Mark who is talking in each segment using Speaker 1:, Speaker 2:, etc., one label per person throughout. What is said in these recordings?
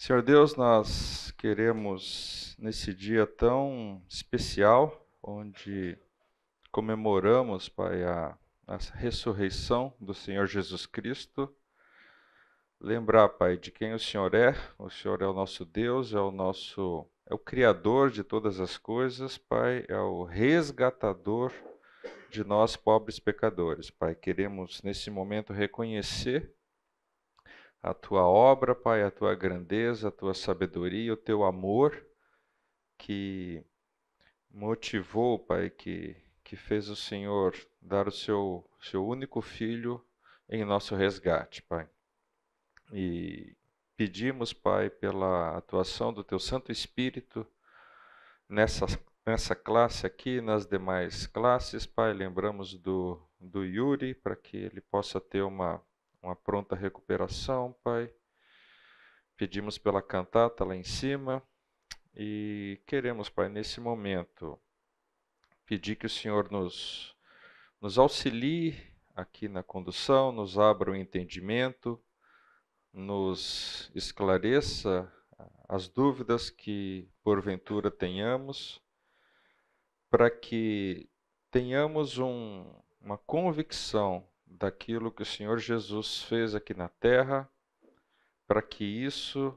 Speaker 1: Senhor Deus, nós queremos nesse dia tão especial, onde comemoramos, Pai, a, a, ressurreição do Senhor Jesus Cristo, lembrar, Pai, de quem o Senhor é. O Senhor é o nosso Deus, é o nosso, é o Criador de todas as coisas, Pai, é o resgatador de nós pobres pecadores, Pai. Queremos nesse momento reconhecer a tua obra, Pai, a tua grandeza, a tua sabedoria, o teu amor que motivou, Pai, que, que fez o Senhor dar o seu, seu único filho em nosso resgate, Pai. E pedimos, Pai, pela atuação do teu Santo Espírito nessa, nessa classe aqui, nas demais classes, Pai, lembramos do, do Yuri, para que ele possa ter uma uma pronta recuperação, Pai. Pedimos pela cantata lá em cima e queremos, Pai, nesse momento, pedir que o Senhor nos, nos auxilie aqui na condução, nos abra o um entendimento, nos esclareça as dúvidas que porventura tenhamos, para que tenhamos um, uma convicção daquilo que o Senhor Jesus fez aqui na terra, para que isso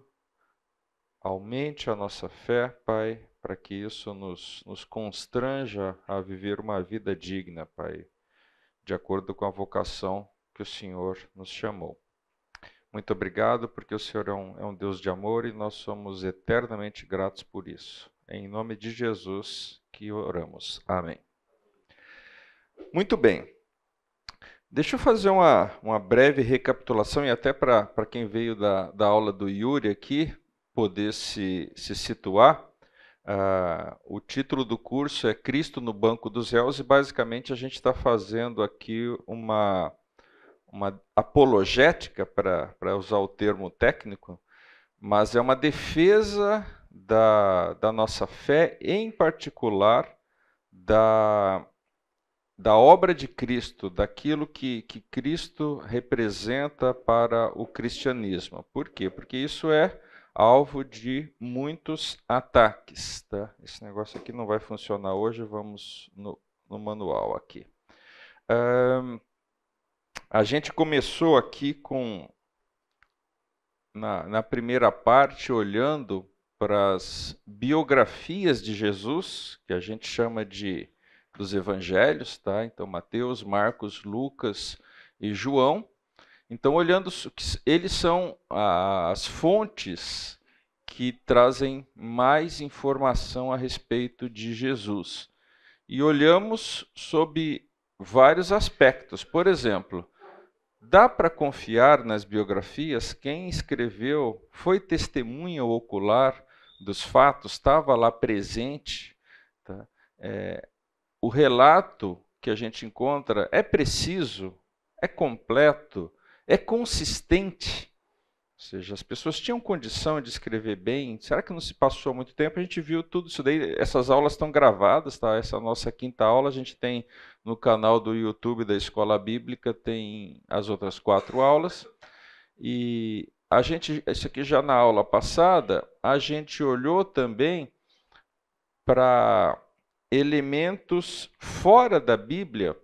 Speaker 1: aumente a nossa fé, Pai, para que isso nos, nos constranja a viver uma vida digna, Pai, de acordo com a vocação que o Senhor nos chamou. Muito obrigado, porque o Senhor é um, é um Deus de amor e nós somos eternamente gratos por isso. em nome de Jesus que oramos. Amém. Muito bem. Deixa eu fazer uma, uma breve recapitulação e até para quem veio da, da aula do Yuri aqui poder se, se situar. Ah, o título do curso é Cristo no Banco dos Réus e basicamente a gente está fazendo aqui uma, uma apologética, para usar o termo técnico, mas é uma defesa da, da nossa fé, em particular da, da obra de Cristo, daquilo que, que Cristo representa para o cristianismo. Por quê? Porque isso é alvo de muitos ataques. Tá? Esse negócio aqui não vai funcionar hoje, vamos no, no manual aqui. Um, a gente começou aqui com, na, na primeira parte, olhando para as biografias de Jesus, que a gente chama de dos evangelhos, tá? Então Mateus, Marcos, Lucas e João. Então olhando eles são as fontes que trazem mais informação a respeito de Jesus. E olhamos sobre vários aspectos. Por exemplo, dá para confiar nas biografias quem escreveu foi testemunha ocular dos fatos, estava lá presente. Tá? É, o relato que a gente encontra é preciso, é completo, é consistente. Ou seja, as pessoas tinham condição de escrever bem. Será que não se passou muito tempo? A gente viu tudo isso daí. Essas aulas estão gravadas, tá? Essa nossa quinta aula a gente tem no canal do YouTube da Escola Bíblica, tem as outras quatro aulas. E a gente, isso aqui já na aula passada, a gente olhou também para elementos fora da Bíblia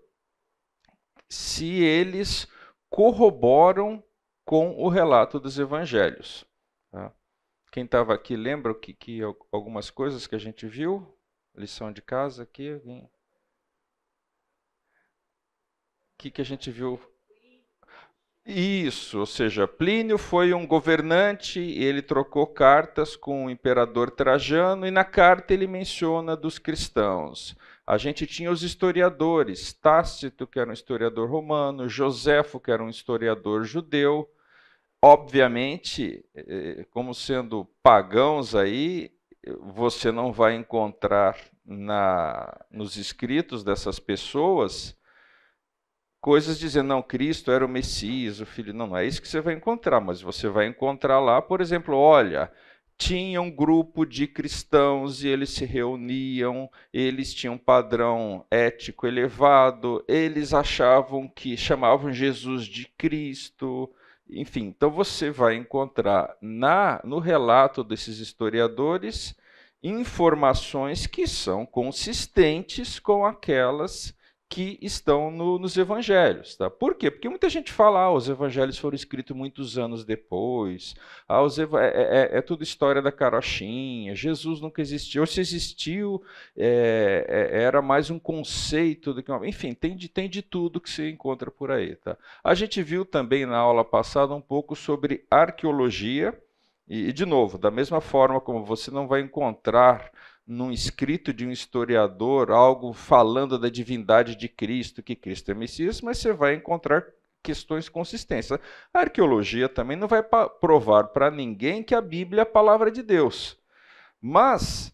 Speaker 1: se eles corroboram com o relato dos evangelhos. Tá? Quem estava aqui lembra que, que algumas coisas que a gente viu? Lição de casa aqui. O que, que a gente viu isso, ou seja, Plínio foi um governante, ele trocou cartas com o imperador Trajano e na carta ele menciona dos cristãos. A gente tinha os historiadores, Tácito, que era um historiador romano, Joséfo que era um historiador judeu. Obviamente, eh, como sendo pagãos aí, você não vai encontrar na, nos escritos dessas pessoas coisas dizendo, não, Cristo era o Messias, o Filho. Não, não é isso que você vai encontrar, mas você vai encontrar lá, por exemplo, olha, tinha um grupo de cristãos e eles se reuniam, eles tinham um padrão ético elevado, eles achavam que chamavam Jesus de Cristo, enfim. Então você vai encontrar na no relato desses historiadores informações que são consistentes com aquelas que estão no, nos evangelhos. Tá? Por quê? Porque muita gente fala, ah, os evangelhos foram escritos muitos anos depois, ah, os é, é, é, tudo história da carochinha, Jesus nunca existiu, ou se existiu, é, é, era mais um conceito do que uma... Enfim, tem de, tem de tudo que se encontra por aí. Tá? A gente viu também na aula passada um pouco sobre arqueologia, e, e de novo, da mesma forma como você não vai encontrar num escrito de um historiador algo falando da divindade de Cristo, que Cristo é Messias, mas você vai encontrar questões consistentes. A arqueologia também não vai provar para ninguém que a Bíblia é a palavra de Deus. Mas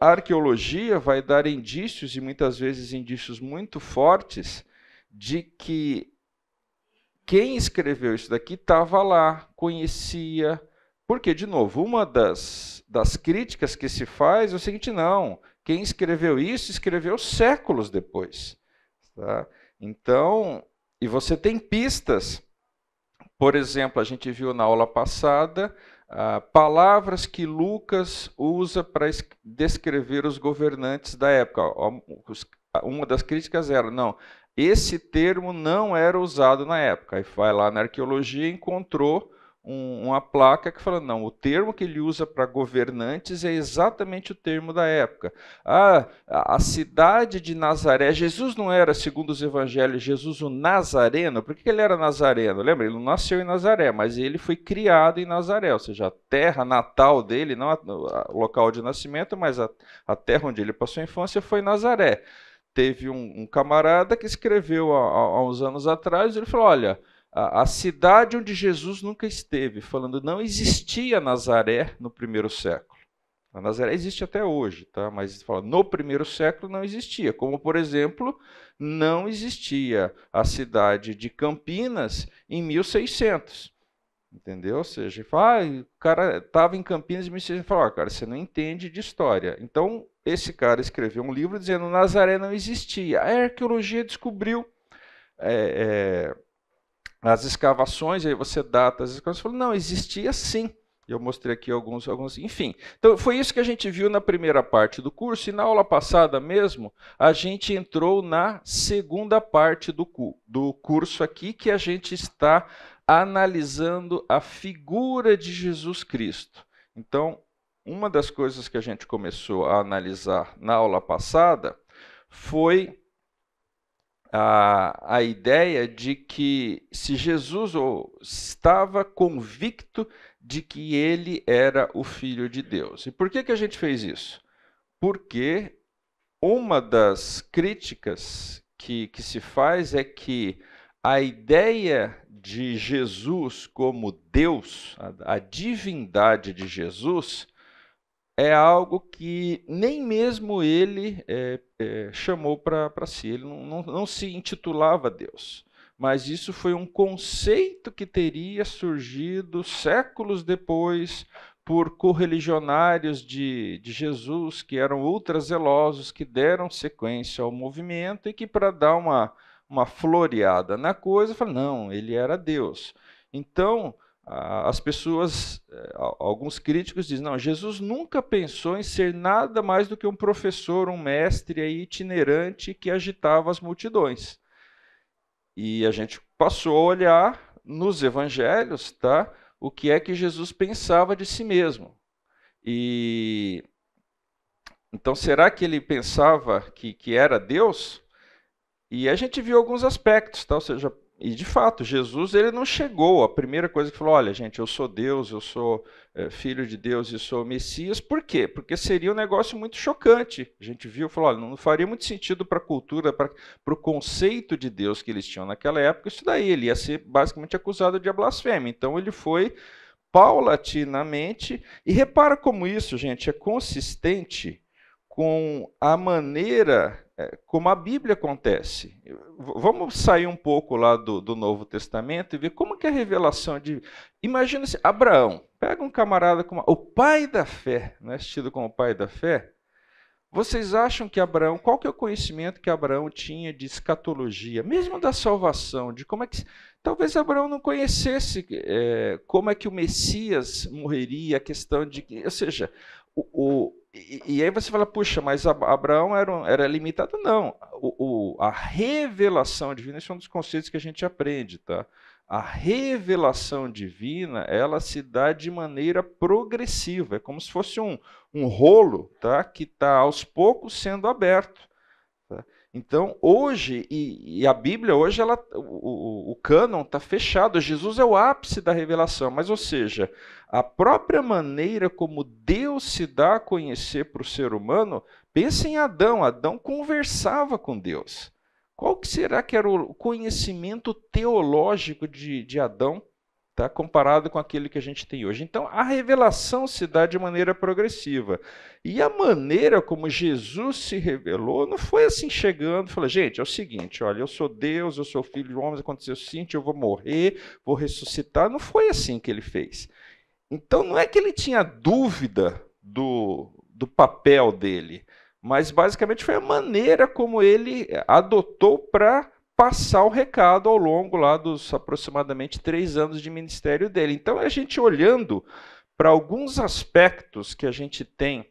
Speaker 1: a arqueologia vai dar indícios, e muitas vezes indícios muito fortes, de que quem escreveu isso daqui estava lá, conhecia, porque, de novo, uma das, das críticas que se faz é o seguinte: não, quem escreveu isso escreveu séculos depois. Tá? Então, e você tem pistas. Por exemplo, a gente viu na aula passada ah, palavras que Lucas usa para descrever os governantes da época. Uma das críticas era: não, esse termo não era usado na época. e vai lá na arqueologia e encontrou um, uma placa que fala, não, o termo que ele usa para governantes é exatamente o termo da época. Ah, a cidade de Nazaré, Jesus não era, segundo os evangelhos, Jesus o Nazareno. Por que ele era Nazareno? Lembra, ele não nasceu em Nazaré, mas ele foi criado em Nazaré, ou seja, a terra natal dele, não o local de nascimento, mas a, a terra onde ele passou a infância foi Nazaré. Teve um, um camarada que escreveu há, há uns anos atrás, ele falou, olha a, a cidade onde Jesus nunca esteve, falando não existia Nazaré no primeiro século. A Nazaré existe até hoje, tá? mas fala, no primeiro século não existia. Como, por exemplo, não existia a cidade de Campinas em 1600. Entendeu? Ou seja, fala, ah, o cara estava em Campinas e me falou, ah, cara, você não entende de história. Então, esse cara escreveu um livro dizendo Nazaré não existia. A arqueologia descobriu é, é, as escavações, aí você data as escavações, falou, não, existia sim. Eu mostrei aqui alguns, alguns, enfim. Então foi isso que a gente viu na primeira parte do curso e na aula passada mesmo a gente entrou na segunda parte do, do curso aqui que a gente está analisando a figura de Jesus Cristo. Então uma das coisas que a gente começou a analisar na aula passada foi a, a ideia de que se Jesus estava convicto de que ele era o Filho de Deus. E por que, que a gente fez isso? Porque uma das críticas que, que se faz é que a ideia de Jesus como Deus, a, a divindade de Jesus, é algo que nem mesmo ele é, é, chamou para si. Ele não, não, não se intitulava Deus, mas isso foi um conceito que teria surgido séculos depois por correligionários de, de Jesus, que eram ultrazelosos, que deram sequência ao movimento e que, para dar uma, uma floreada na coisa, falaram: não, ele era Deus. Então, as pessoas, eh, alguns críticos dizem, não, Jesus nunca pensou em ser nada mais do que um professor, um mestre aí, itinerante que agitava as multidões. E a gente passou a olhar nos evangelhos, tá? O que é que Jesus pensava de si mesmo. E então será que ele pensava que, que era Deus? E a gente viu alguns aspectos, tá? Ou seja, e de fato, Jesus ele não chegou. A primeira coisa que falou: olha, gente, eu sou Deus, eu sou é, filho de Deus e sou Messias. Por quê? Porque seria um negócio muito chocante. A gente viu, falou: olha, não faria muito sentido para a cultura, para o conceito de Deus que eles tinham naquela época. Isso daí, ele ia ser basicamente acusado de blasfêmia. Então ele foi paulatinamente. E repara como isso, gente, é consistente com a maneira é, como a Bíblia acontece. Vamos sair um pouco lá do, do Novo Testamento e ver como que a revelação de. Imagina se Abraão pega um camarada como o pai da fé, não é tido como o pai da fé. Vocês acham que Abraão, qual que é o conhecimento que Abraão tinha de escatologia, mesmo da salvação, de como é que talvez Abraão não conhecesse é, como é que o Messias morreria, a questão de, ou seja, o e, e, aí você fala, puxa, mas Abraão era, um, era limitado? Não. O, o, a revelação divina, esse é um dos conceitos que a gente aprende, tá? A revelação divina, ela se dá de maneira progressiva, é como se fosse um, um rolo tá? que está aos poucos sendo aberto. Tá? Então, hoje, e, e, a Bíblia hoje, ela, o, o, o cânon está fechado, Jesus é o ápice da revelação, mas, ou seja, a própria maneira como Deus se dá a conhecer para o ser humano, pensa em Adão. Adão conversava com Deus. Qual que será que era o conhecimento teológico de, de Adão tá? comparado com aquele que a gente tem hoje? Então, a revelação se dá de maneira progressiva. E a maneira como Jesus se revelou não foi assim chegando, falou, gente, é o seguinte, olha, eu sou Deus, eu sou filho de homens, aconteceu Sinto, eu vou morrer, vou ressuscitar. Não foi assim que ele fez. Então não é que ele tinha dúvida do, do papel dele, mas basicamente foi a maneira como ele adotou para passar o recado ao longo lá dos aproximadamente três anos de ministério dele. Então a gente olhando para alguns aspectos que a gente tem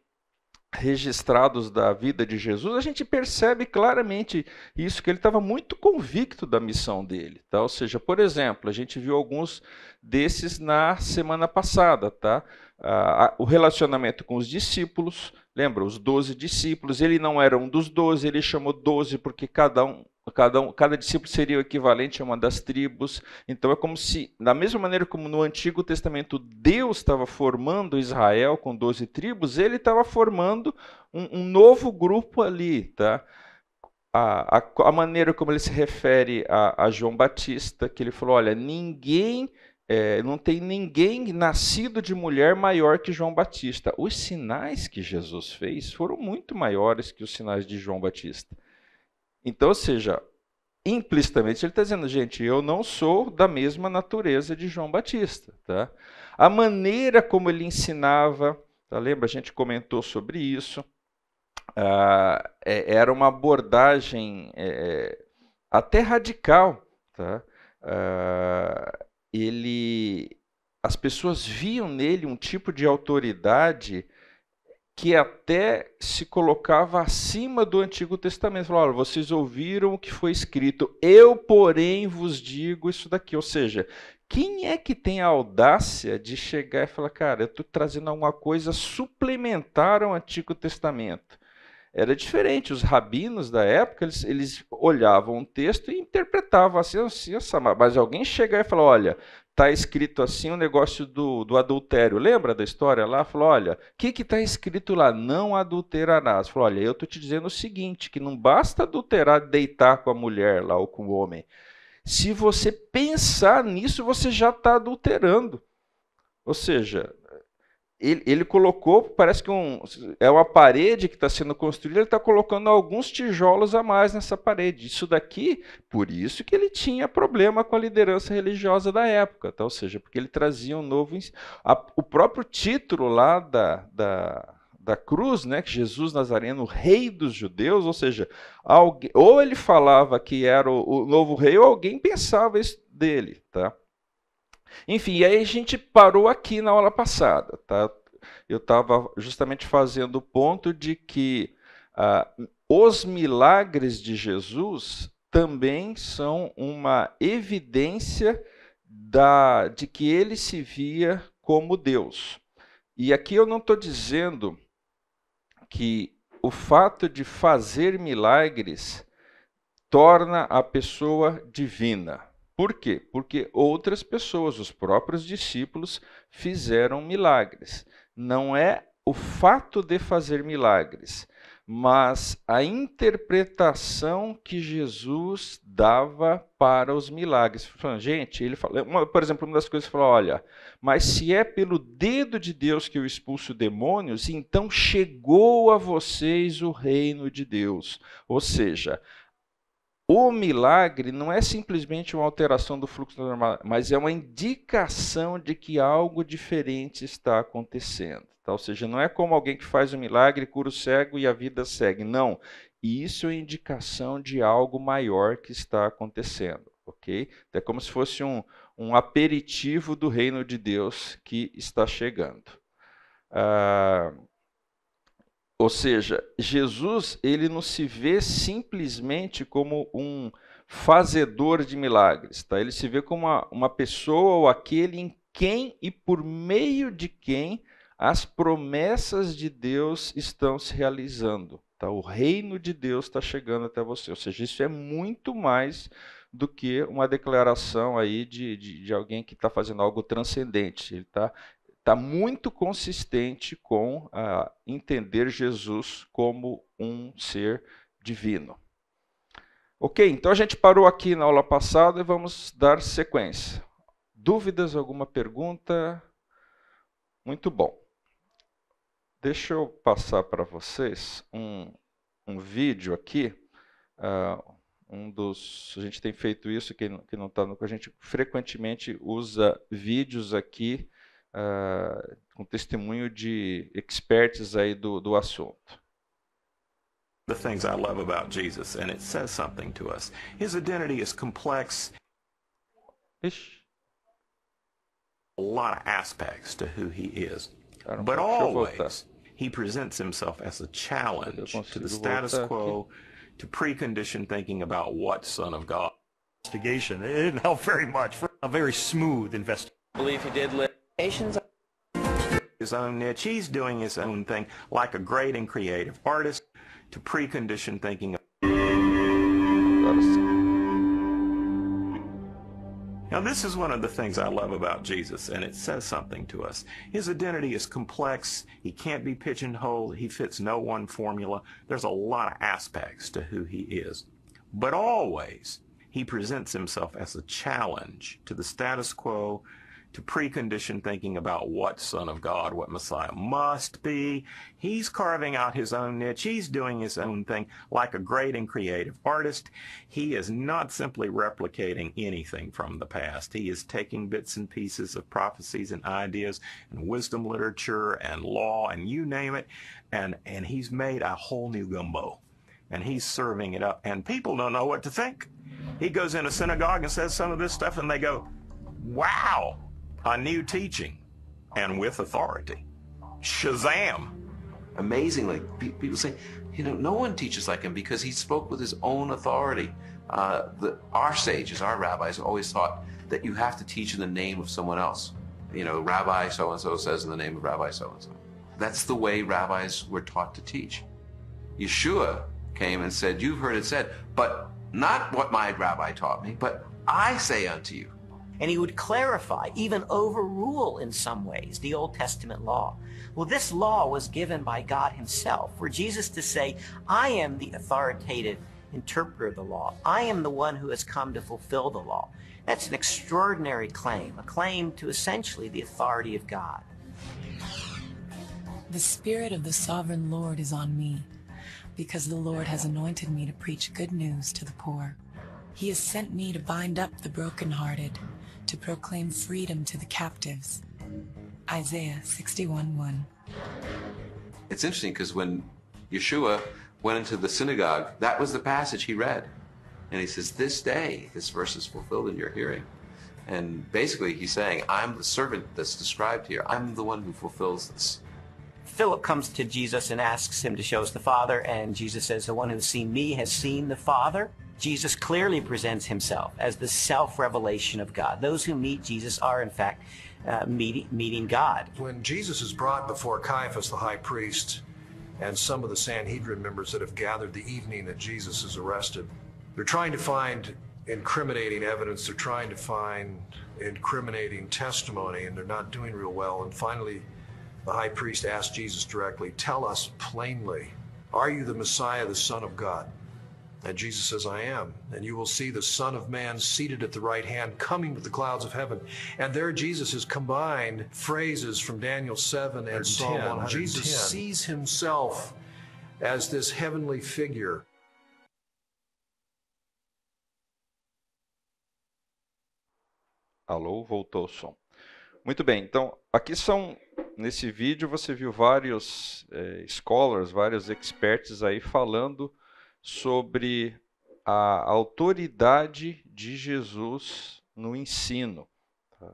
Speaker 1: registrados da vida de Jesus, a gente percebe claramente isso, que ele estava muito convicto da missão dele. Tá? Ou seja, por exemplo, a gente viu alguns desses na semana passada. Tá? Ah, o relacionamento com os discípulos, lembra, os doze discípulos, ele não era um dos doze, ele chamou doze porque cada um Cada, um, cada discípulo seria o equivalente a uma das tribos. Então é como se, da mesma maneira como no Antigo Testamento Deus estava formando Israel com 12 tribos, ele estava formando um, um, novo grupo ali. Tá? A, a, a maneira como ele se refere a, a, João Batista, que ele falou: olha, ninguém. É, não tem ninguém nascido de mulher maior que João Batista. Os sinais que Jesus fez foram muito maiores que os sinais de João Batista. Então, ou seja, implicitamente ele está dizendo, gente, eu não sou da mesma natureza de João Batista. Tá? A maneira como ele ensinava, tá? lembra? A gente comentou sobre isso. Ah, é, era uma abordagem é, é até radical. Tá? Ah, ele, as pessoas viam nele um tipo de autoridade que até se colocava acima do Antigo Testamento. Falava, vocês ouviram o que foi escrito, eu, porém, vos digo isso daqui. Ou seja, quem é que tem a audácia de chegar e falar, cara, eu estou trazendo alguma coisa suplementar ao Antigo Testamento? Era diferente, os rabinos da época, eles, eles olhavam um texto e interpretavam assim, assim, assim, mas alguém chegar e falar, olha, está escrito assim o um negócio do, do adultério. Lembra da história lá? Falou: olha, o que está escrito lá? Não adulterarás. Falou: olha, eu estou te dizendo o seguinte: que não basta adulterar, deitar com a mulher lá ou com o homem. Se você pensar nisso, você já está adulterando. Ou seja, ele, ele, colocou, parece que um, é uma parede que está sendo construída, ele está colocando alguns tijolos a mais nessa parede. Isso daqui, por isso que ele tinha problema com a liderança religiosa da época, tá? ou seja, porque ele trazia um novo. A, o próprio título lá da, da, da cruz, né, que Jesus Nazareno, rei dos judeus, ou seja, alguém, ou ele falava que era o, o novo rei, ou alguém pensava isso dele. Tá? Enfim, aí a gente parou aqui na aula passada, tá? Eu estava justamente fazendo o ponto de que ah, os milagres de Jesus também são uma evidência da, de que ele se via como Deus. E aqui eu não estou dizendo que o fato de fazer milagres torna a pessoa divina. Por quê? Porque outras pessoas, os próprios discípulos, fizeram milagres. Não é o fato de fazer milagres, mas a interpretação que Jesus dava para os milagres. gente, ele falou, por exemplo, uma das coisas que olha, mas se é pelo dedo de Deus que eu expulso demônios, então chegou a vocês o reino de Deus. Ou seja, o milagre não é simplesmente uma alteração do fluxo normal, mas é uma indicação de que algo diferente está acontecendo. Tá? Ou seja, não é como alguém que faz um milagre, cura o cego e a vida segue. Não. Isso é indicação de algo maior que está acontecendo. ok? É como se fosse um, um aperitivo do reino de Deus que está chegando. Ah, ou seja, Jesus ele não se vê simplesmente como um fazedor de milagres, tá? Ele se vê como uma, uma pessoa ou aquele em quem e por meio de quem as promessas de Deus estão se realizando, tá? O reino de Deus está chegando até você. Ou seja, isso é muito mais do que uma declaração aí de, de, de alguém que está fazendo algo transcendente. Ele está está muito consistente com ah, entender Jesus como um ser divino. Ok, então a gente parou aqui na aula passada e vamos dar sequência. Dúvidas, alguma pergunta? Muito bom. Deixa eu passar para vocês um, um vídeo aqui. Uh, um dos. A gente tem feito isso, que não está no. A gente frequentemente usa vídeos aqui Ah, com testemunho de experts aí do, do assunto. The things I love about Jesus, and it says something to us.
Speaker 2: His identity is complex. Ish. A lot of aspects to who he is. but always, he presents himself as a challenge to the status quo, aqui. to preconditioned thinking about what Son of God. Investigation. It didn't help very much. For a very smooth investigation. I believe he did live his own niche. He's doing his own thing like a great and creative artist to precondition thinking. Now, this is one of the things I love about Jesus, and it says something to us. His identity is complex. He can't be pigeonholed. He fits no one formula. There's a lot of aspects to who he is. But always, he presents himself as a challenge to the status quo, to precondition thinking about what Son of God, what Messiah must be. He's carving out his own niche. He's doing his own thing like a great and creative artist. He is not simply replicating anything from the past. He is taking bits and pieces of prophecies and ideas and wisdom literature and law and you name it, and, and he's made a whole new gumbo. And he's serving it up, and people don't know what to think. He goes in a synagogue and says some of this stuff, and they go, Wow, a new teaching, and with authority. Shazam! Amazingly, people say, you know, no one teaches like him because he spoke with his own authority. Uh, the, our sages, our rabbis, always thought that you have to teach in the name of someone else. You know, Rabbi so and so says in the name of Rabbi so and so. That's the way rabbis were taught to teach. Yeshua came and said, You've heard it said, but not what my rabbi taught me, but I say unto you
Speaker 3: and he would clarify, even overrule in some ways, the Old Testament law. Well, this law was given by God himself for Jesus to say, I am the authoritative interpreter of the law. I am the one who has come to fulfill the law. That's an extraordinary claim, a claim to essentially the authority of God. The Spirit of the Sovereign Lord is on me, because the Lord has anointed me to preach good news to the poor. He has sent me to bind up the brokenhearted to proclaim freedom to the captives. Isaiah 61:1.
Speaker 2: It's interesting because when Yeshua went into the synagogue, that was the passage he read. And he says, This day, this verse is fulfilled in your hearing. And basically, he's saying, I'm the servant that's described here. I'm the one who fulfills
Speaker 3: this. Philip comes to Jesus and asks him to show us the Father. And Jesus says, The one who's seen me has seen the Father. Jesus clearly presents himself as the self revelation of God. Those who meet Jesus are, in fact, uh, meeting, meeting God. When Jesus is brought before Caiaphas, the high priest, and some of the Sanhedrin members that have gathered the evening that Jesus is arrested, they're trying to find incriminating evidence, they're trying to find incriminating testimony, and they're not doing real well. And finally, the high priest asked Jesus directly, Tell us plainly, are you the Messiah, the Son of God? And Jesus says, I am. And you will see the Son of Man seated at the right hand, coming with the clouds of heaven. And there Jesus has combined phrases from Daniel 7 and Psalm 1. Jesus sees himself as this heavenly figure.
Speaker 1: Alô, voltou o som. Muito bem, então aqui são nesse vídeo você viu vários eh, scholars, vários experts aí falando sobre a autoridade de Jesus no ensino. Tá?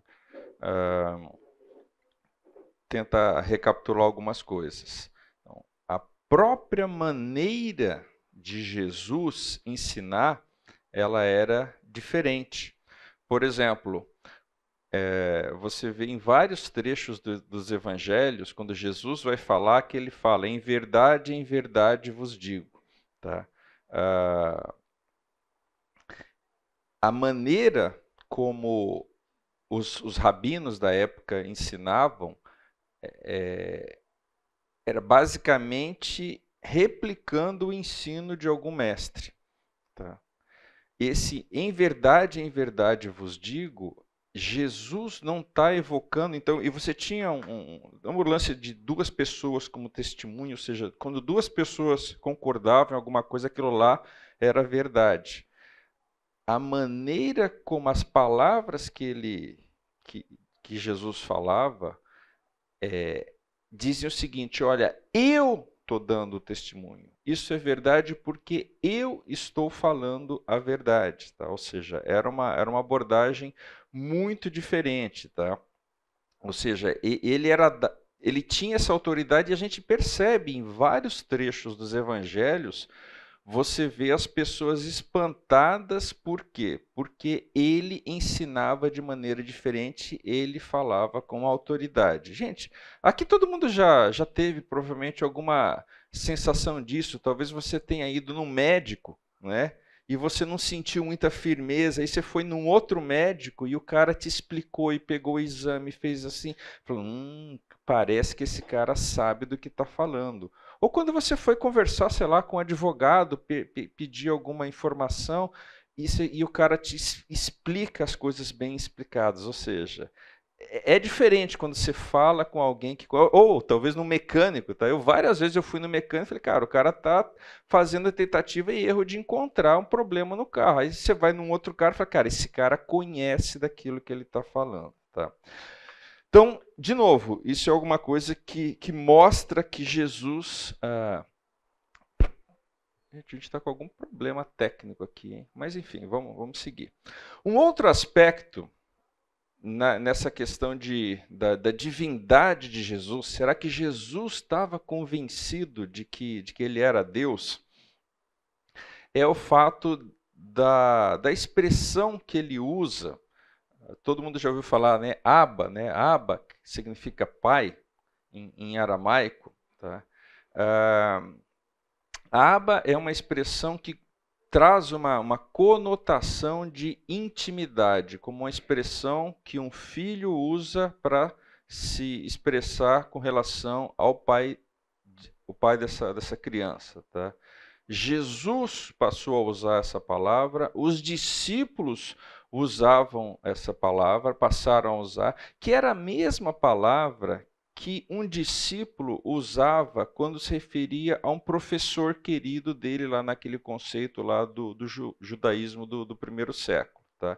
Speaker 1: Uh, tenta recapitular algumas coisas. Então, a própria maneira de Jesus ensinar, ela era diferente. Por exemplo, é, você vê em vários trechos do, dos evangelhos, quando Jesus vai falar, que ele fala: Em verdade, em verdade vos digo. Tá? Ah, a maneira como os, os, rabinos da época ensinavam é, é, era basicamente replicando o ensino de algum mestre. Tá? Esse em verdade, em verdade vos digo, Jesus não está evocando, então, e você tinha um, um, um, lance de duas pessoas como testemunho, ou seja, quando duas pessoas concordavam em alguma coisa, aquilo lá era verdade. A maneira como as palavras que ele, que, que Jesus falava, é, dizem o seguinte: olha, eu estou dando testemunho. Isso é verdade porque eu estou falando a verdade, tá? Ou seja, era uma, era uma abordagem muito diferente, tá? Ou seja, ele era ele tinha essa autoridade e a gente percebe em vários trechos dos evangelhos você vê as pessoas espantadas, por quê? Porque ele ensinava de maneira diferente, ele falava com autoridade. Gente, aqui todo mundo já, já teve provavelmente alguma sensação disso, talvez você tenha ido num médico, né? E você não sentiu muita firmeza, aí você foi num outro médico e o cara te explicou e pegou o exame, fez assim, falou: hum, parece que esse cara sabe do que está falando ou quando você foi conversar, sei lá, com um advogado, pe pe pedir alguma informação e, se, e o cara te explica as coisas bem explicadas. Ou seja, é, é diferente quando você fala com alguém que. Ou, talvez no mecânico, tá? Eu várias vezes eu fui no mecânico e falei, cara, o cara tá fazendo a tentativa e erro de encontrar um problema no carro. Aí você vai num outro cara e fala, cara, esse cara conhece daquilo que ele está falando, tá? Então, de novo, isso é alguma coisa que, que mostra que Jesus. Ah, a gente está com algum problema técnico aqui, hein? mas enfim, vamos, vamos seguir. Um outro aspecto na, nessa questão de, da, da, divindade de Jesus, será que Jesus estava convencido de que, de que ele era Deus? É o fato da, da expressão que ele usa todo mundo já ouviu falar, né? Aba, né? Aba significa pai em, em aramaico. Tá? Uh, ah, aba é uma expressão que traz uma, uma conotação de intimidade, como uma expressão que um filho usa para se expressar com relação ao pai, o pai dessa, dessa criança. Tá? Jesus passou a usar essa palavra, os discípulos usavam essa palavra, passaram a usar, que era a mesma palavra que um discípulo usava quando se referia a um professor querido dele lá naquele conceito lá do, do ju, judaísmo do, do, primeiro século. Tá?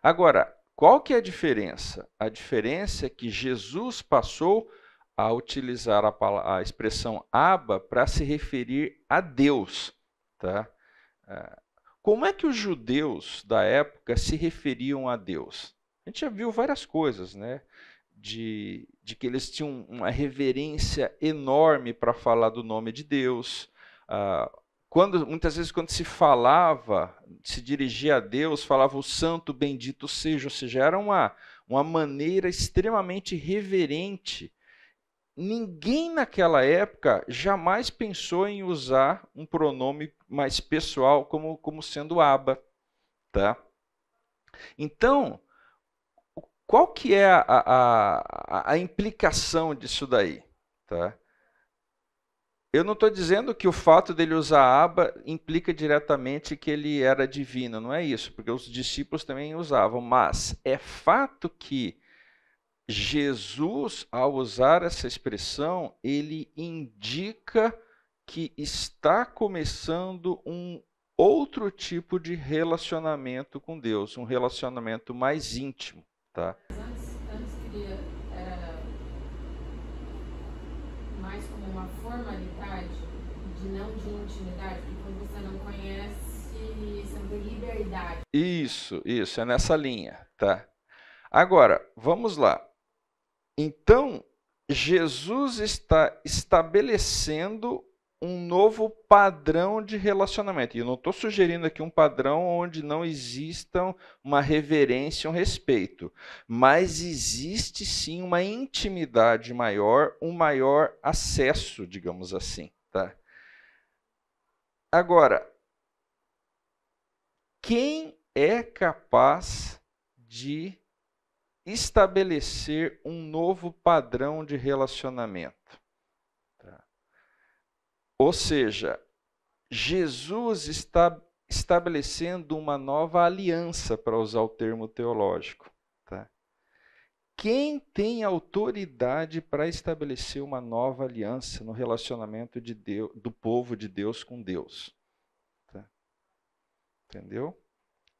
Speaker 1: Agora, qual que é a diferença? A diferença é que Jesus passou a utilizar a, a expressão aba para se referir a Deus. Tá? Ah, como é que os judeus da época se referiam a Deus? A gente já viu várias coisas, né? De, de que eles tinham uma reverência enorme para falar do nome de Deus. Ah, quando muitas vezes quando se falava, se dirigia a Deus, falava o santo bendito seja, ou seja, era uma, uma maneira extremamente reverente ninguém naquela época jamais pensou em usar um pronome mais pessoal como, como sendo aba, tá? Então, qual que é a, a, a implicação disso daí, tá? Eu não estou dizendo que o fato dele usar aba implica diretamente que ele era divino, não é isso, porque os discípulos também usavam, mas é fato que Jesus, ao usar essa expressão, ele indica que está começando um outro tipo de relacionamento com Deus, um relacionamento mais íntimo, tá?
Speaker 3: Antes, queria, eh, mais como uma formalidade, de não de intimidade, porque quando você não conhece, você não tem liberdade.
Speaker 1: Isso, isso, é nessa linha, tá? Agora, vamos lá. Então, Jesus está estabelecendo um novo padrão de relacionamento. E eu não estou sugerindo aqui um padrão onde não existam uma reverência, um respeito, mas existe sim uma intimidade maior, um maior acesso, digamos assim. Tá? Agora, quem é capaz de estabelecer um novo padrão de relacionamento. Tá? Ou seja, Jesus está estabelecendo uma nova aliança, para usar o termo teológico. Tá? Quem tem autoridade para estabelecer uma nova aliança no relacionamento de Deus, do povo de Deus com Deus? Tá. Entendeu?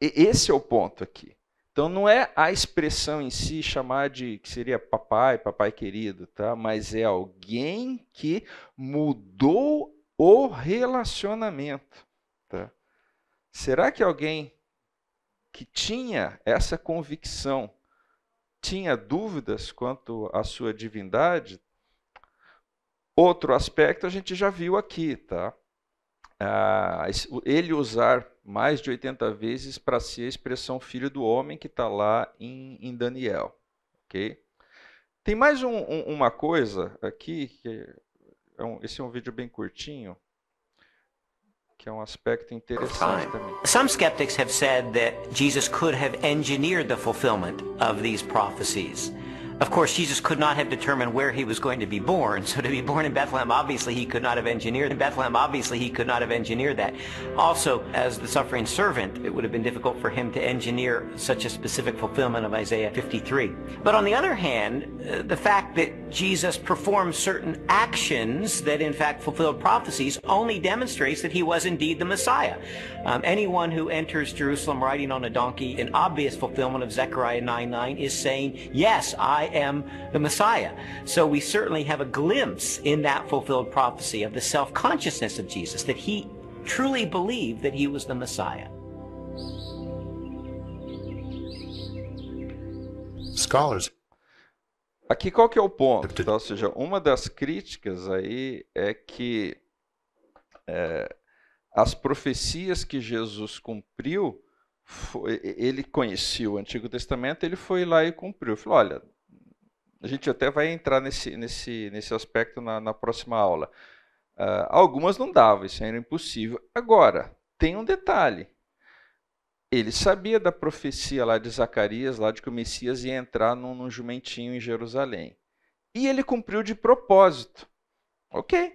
Speaker 1: E esse é o ponto aqui. Então não é a expressão em si chamar de que seria papai, papai querido, tá? Mas é alguém que mudou o relacionamento, tá? Será que alguém que tinha essa convicção tinha dúvidas quanto à sua divindade? Outro aspecto a gente já viu aqui, tá? Ah, ele usar mais de 80 vezes para ser a expressão filho do homem que está lá em, em, Daniel. Ok? Tem mais um, um, uma coisa aqui, que é um, esse é um vídeo bem curtinho, que é um aspecto interessante também. Some skeptics have said that Jesus could have engineered the fulfillment
Speaker 3: of these prophecies. Of course, Jesus could not have determined where he was going to be born. So to be born in Bethlehem, obviously he could not have engineered in Bethlehem. Obviously he could not have engineered that. Also, as the suffering servant, it would have been difficult for him to engineer such a specific fulfillment of Isaiah 53. But on the other hand, uh, the fact that Jesus performed certain actions that in fact fulfilled prophecies only demonstrates that he was indeed the Messiah. Um, anyone who enters Jerusalem riding on a donkey, an obvious fulfillment of Zechariah 9:9 is saying, "Yes, I am the Messiah. So we certainly have a glimpse in that fulfilled prophecy of the self consciousness of Jesus, that he truly believed
Speaker 1: that he was the Messiah. Scholars. Aqui qual que é o ponto? Então, ou seja, uma das críticas aí é que é, as profecias que Jesus cumpriu, foi, ele conhecia o Antigo Testamento, ele foi lá e cumpriu. Ele Falou, olha, a gente até vai entrar nesse, nesse, nesse aspecto na, na próxima aula. Uh, algumas não davam, isso era impossível. Agora, tem um detalhe. Ele sabia da profecia lá de Zacarias, lá de que o Messias ia entrar num, num jumentinho em Jerusalém. E ele cumpriu de propósito. Ok.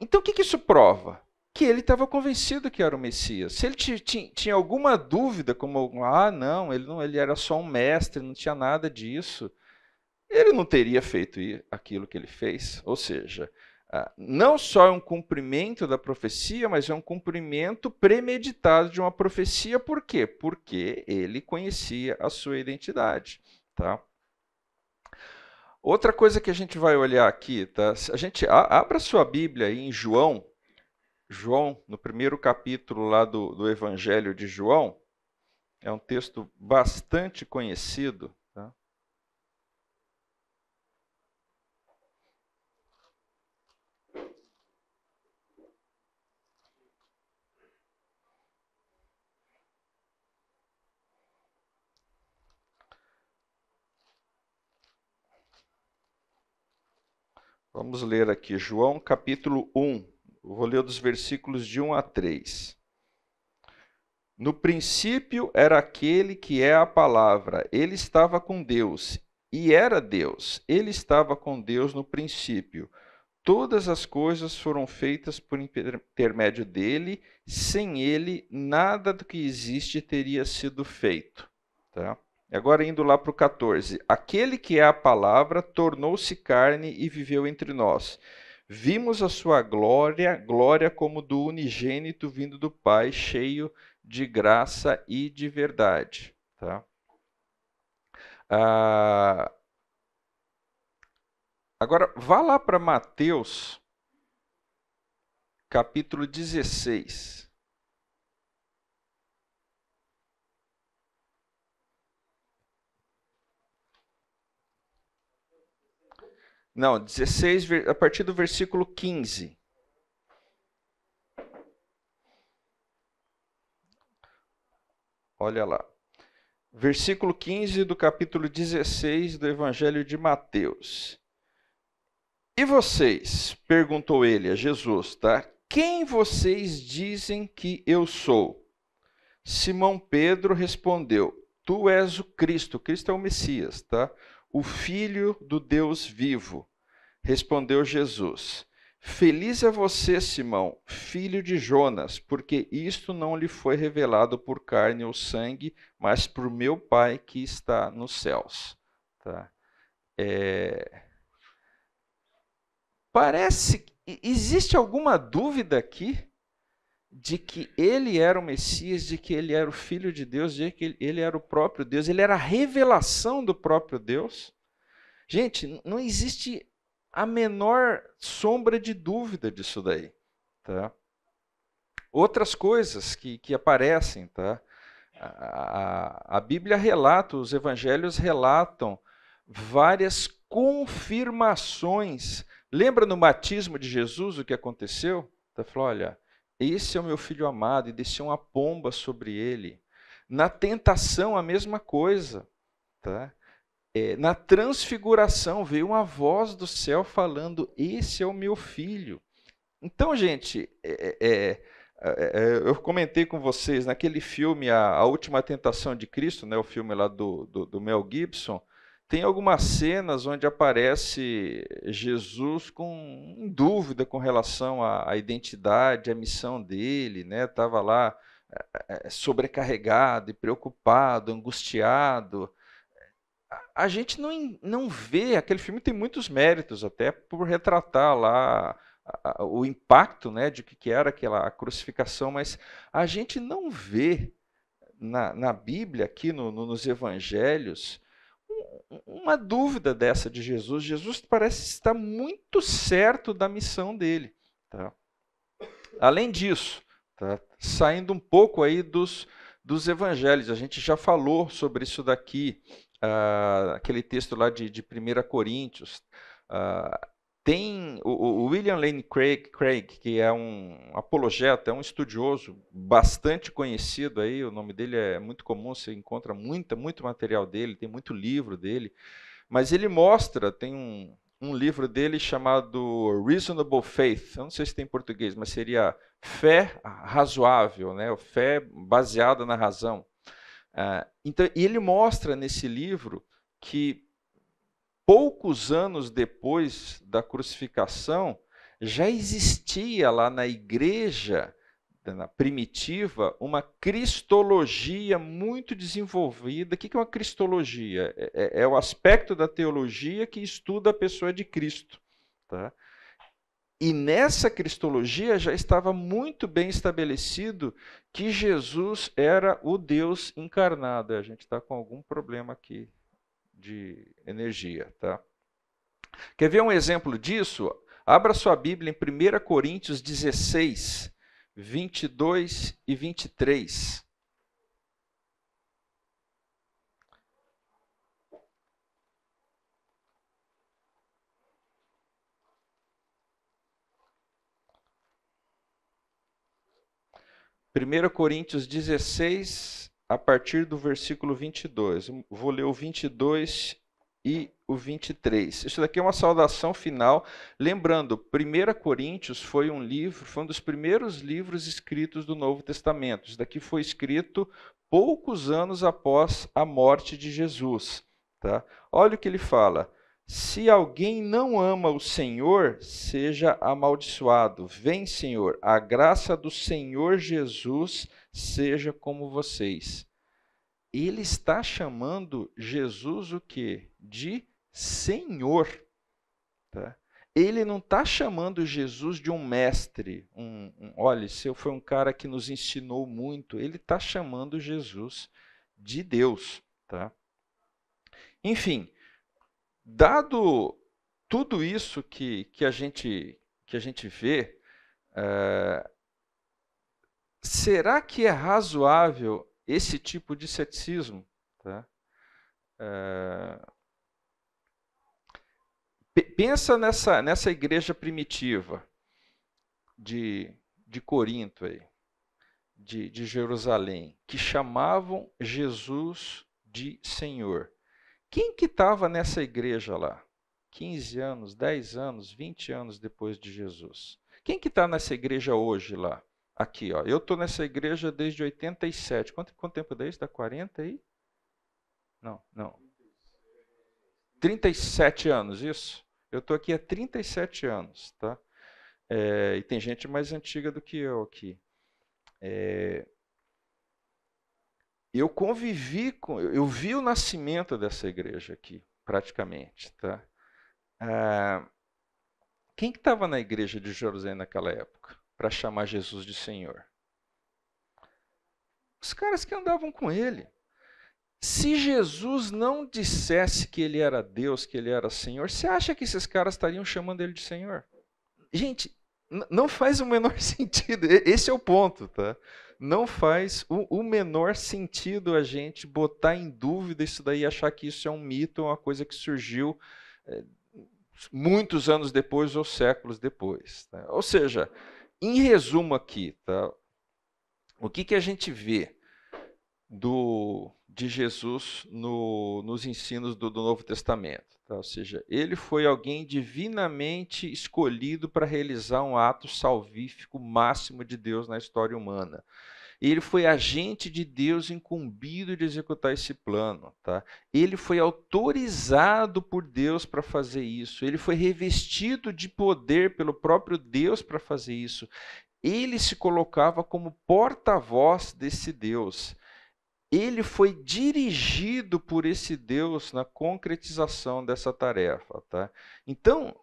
Speaker 1: Então o que, que isso prova? Que ele estava convencido que era o Messias. Se ele tinha alguma dúvida, como ah, não, ele não, ele era só um mestre, não tinha nada disso ele não teria feito aquilo que ele fez. Ou seja, ah, não só é um cumprimento da profecia, mas é um cumprimento premeditado de uma profecia. Por quê? Porque ele conhecia a sua identidade. Tá? Outra coisa que a gente vai olhar aqui, tá? A gente abra sua Bíblia aí em João, João, no primeiro capítulo lá do, do Evangelho de João, é um texto bastante conhecido. Vamos ler aqui, João capítulo 1. Eu vou ler dos versículos de 1 a 3. No princípio era aquele que é a palavra, ele estava com Deus, e era Deus, ele estava com Deus no princípio. Todas as coisas foram feitas por intermédio dele, sem ele nada do que existe teria sido feito. Tá? Agora indo lá para o 14. Aquele que é a palavra tornou-se carne e viveu entre nós. Vimos a sua glória, glória como do unigênito vindo do Pai, cheio de graça e de verdade. Tá? Ah, agora, vá lá para Mateus, capítulo 16. Não, 16, a partir do versículo 15. Olha lá. Versículo 15 do capítulo 16 do Evangelho de Mateus. E vocês? perguntou ele a Jesus, tá? Quem vocês dizem que eu sou? Simão Pedro respondeu: Tu és o Cristo. Cristo é o Messias, tá? o Filho do Deus vivo. Respondeu Jesus: Feliz é você, Simão, filho de Jonas, porque isto não lhe foi revelado por carne ou sangue, mas por meu Pai que está nos céus. Tá? É... Parece. Existe alguma dúvida aqui? de que ele era o Messias, de que ele era o Filho de Deus, de que ele era o próprio Deus, ele era a revelação do próprio Deus. Gente, não existe a menor sombra de dúvida disso daí. Tá? Outras coisas que, que aparecem, tá? A, a, a Bíblia relata, os evangelhos relatam várias confirmações. Lembra no batismo de Jesus o que aconteceu? Tá falou, olha, esse é o meu filho amado, e desceu uma pomba sobre ele. Na tentação, a mesma coisa. Tá? É, na transfiguração, veio uma voz do céu falando: Esse é o meu filho. Então, gente, é, é, eu comentei com vocês naquele filme, a, a, Última Tentação de Cristo, né, o filme lá do, do, do Mel Gibson tem algumas cenas onde aparece Jesus com dúvida com relação à, à identidade, à missão dele, né? Tava lá é, é, é, sobrecarregado e preocupado, angustiado. A gente não, não vê, aquele filme tem muitos méritos até por retratar lá o impacto né, de que era aquela crucificação, mas a gente não vê na, na Bíblia, aqui no, no, nos evangelhos, uma dúvida dessa de Jesus. Jesus parece estar muito certo da missão dele. Tá? Além disso, tá? saindo um pouco aí dos, dos evangelhos, a gente já falou sobre isso daqui, ah, aquele texto lá de, de 1 Coríntios. Ah, tem o, o, William Lane Craig, Craig, que é um apologeta, é um estudioso bastante conhecido aí, o nome dele é muito comum, você encontra muita, muito material dele, tem muito livro dele, mas ele mostra, tem um, um livro dele chamado Reasonable Faith, eu não sei se tem em português, mas seria fé razoável, né? fé baseada na razão. Ah, então, e ele mostra nesse livro que poucos anos depois da crucificação, já existia lá na igreja na primitiva uma cristologia muito desenvolvida. O que é uma cristologia? É, é, é o aspecto da teologia que estuda a pessoa de Cristo. Tá? E nessa cristologia já estava muito bem estabelecido que Jesus era o Deus encarnado. A gente está com algum problema aqui de energia. Tá? Quer ver um exemplo disso? Abra sua Bíblia em 1 Coríntios 16, 22 e 23. Primeira Coríntios 16, a partir do versículo 22. Vou ler o 22 e o 23. Isso daqui é uma saudação final. Lembrando, 1 Coríntios foi um livro, foi um dos primeiros livros escritos do Novo Testamento. Isso daqui foi escrito poucos anos após a morte de Jesus. Tá? Olha o que ele fala. Se alguém não ama o Senhor, seja amaldiçoado. Vem, Senhor, a graça do Senhor Jesus seja como vocês. Ele está chamando Jesus o quê? De Senhor. Tá? Ele não está chamando Jesus de um mestre, um, um olha, se foi um cara que nos ensinou muito, ele está chamando Jesus de Deus. Tá? Enfim, dado tudo isso que, que, a, gente, que a gente vê, uh, será que é razoável esse tipo de ceticismo? Tá? É... Pensa nessa, nessa igreja primitiva de, de Corinto, aí, de, de Jerusalém, que chamavam Jesus de Senhor. Quem que estava nessa igreja lá? 15 anos, 10 anos, 20 anos depois de Jesus. Quem que está nessa igreja hoje lá? aqui, ó. Eu tô nessa igreja desde 87. Quanto, quanto tempo dá isso? Dá 40 aí? Não, não. 37 anos, isso? Eu tô aqui há 37 anos, tá? É, e tem gente mais antiga do que eu aqui. É, eu convivi com, eu vi o nascimento dessa igreja aqui, praticamente, tá? Ah, quem que estava na igreja de Jerusalém naquela época? para chamar Jesus de Senhor? Os caras que andavam com ele. Se Jesus não dissesse que ele era Deus, que ele era Senhor, você acha que esses caras estariam chamando ele de Senhor? Gente, não faz o menor sentido. Esse é o ponto, tá? Não faz o, o, menor sentido a gente botar em dúvida isso daí, achar que isso é um mito, uma coisa que surgiu é, muitos anos depois ou séculos depois. Tá? Ou seja, em resumo aqui, tá? O que, que a gente vê do, de Jesus no, nos ensinos do, do Novo Testamento? Tá? Ou seja, ele foi alguém divinamente escolhido para realizar um ato salvífico máximo de Deus na história humana. Ele foi agente de Deus incumbido de executar esse plano, tá? Ele foi autorizado por Deus para fazer isso. Ele foi revestido de poder pelo próprio Deus para fazer isso. Ele se colocava como porta-voz desse Deus. Ele foi dirigido por esse Deus na concretização dessa tarefa, tá? Então,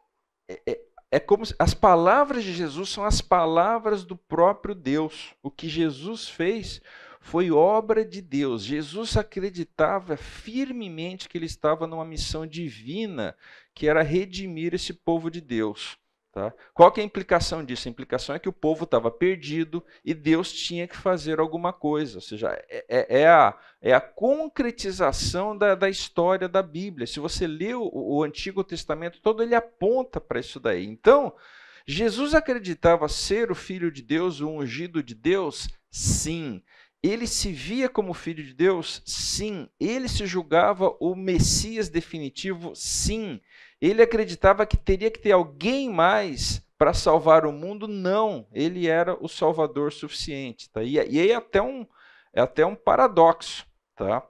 Speaker 1: é, é é como se, as palavras de Jesus são as palavras do próprio Deus. O que Jesus fez foi obra de Deus. Jesus acreditava firmemente que ele estava numa missão divina, que era redimir esse povo de Deus. Tá? Qual que é a implicação disso? A implicação é que o povo estava perdido e Deus tinha que fazer alguma coisa. Ou seja, é, é, é, a, é a concretização da, da história da Bíblia. Se você lê o, o Antigo Testamento todo, ele aponta para isso daí. Então, Jesus acreditava ser o Filho de Deus, o ungido de Deus? Sim. Ele se via como filho de Deus? Sim. Ele se julgava o Messias definitivo? Sim. Ele acreditava que teria que ter alguém mais para salvar o mundo? Não, ele era o salvador suficiente. Tá? E, e é, até um, é até um paradoxo. Tá?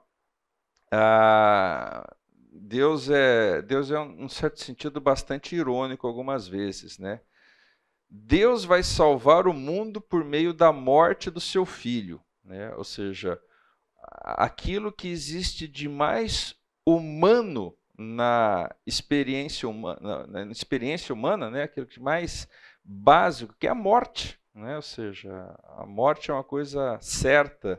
Speaker 1: Ah, Deus é, Deus é, um, um certo sentido, bastante irônico algumas vezes. Né? Deus vai salvar o mundo por meio da morte do seu filho. Né? Ou seja, aquilo que existe de mais humano na experiência humana, na, na experiência humana, né, aquilo que mais básico, que é a morte, né? Ou seja, a morte é uma coisa certa.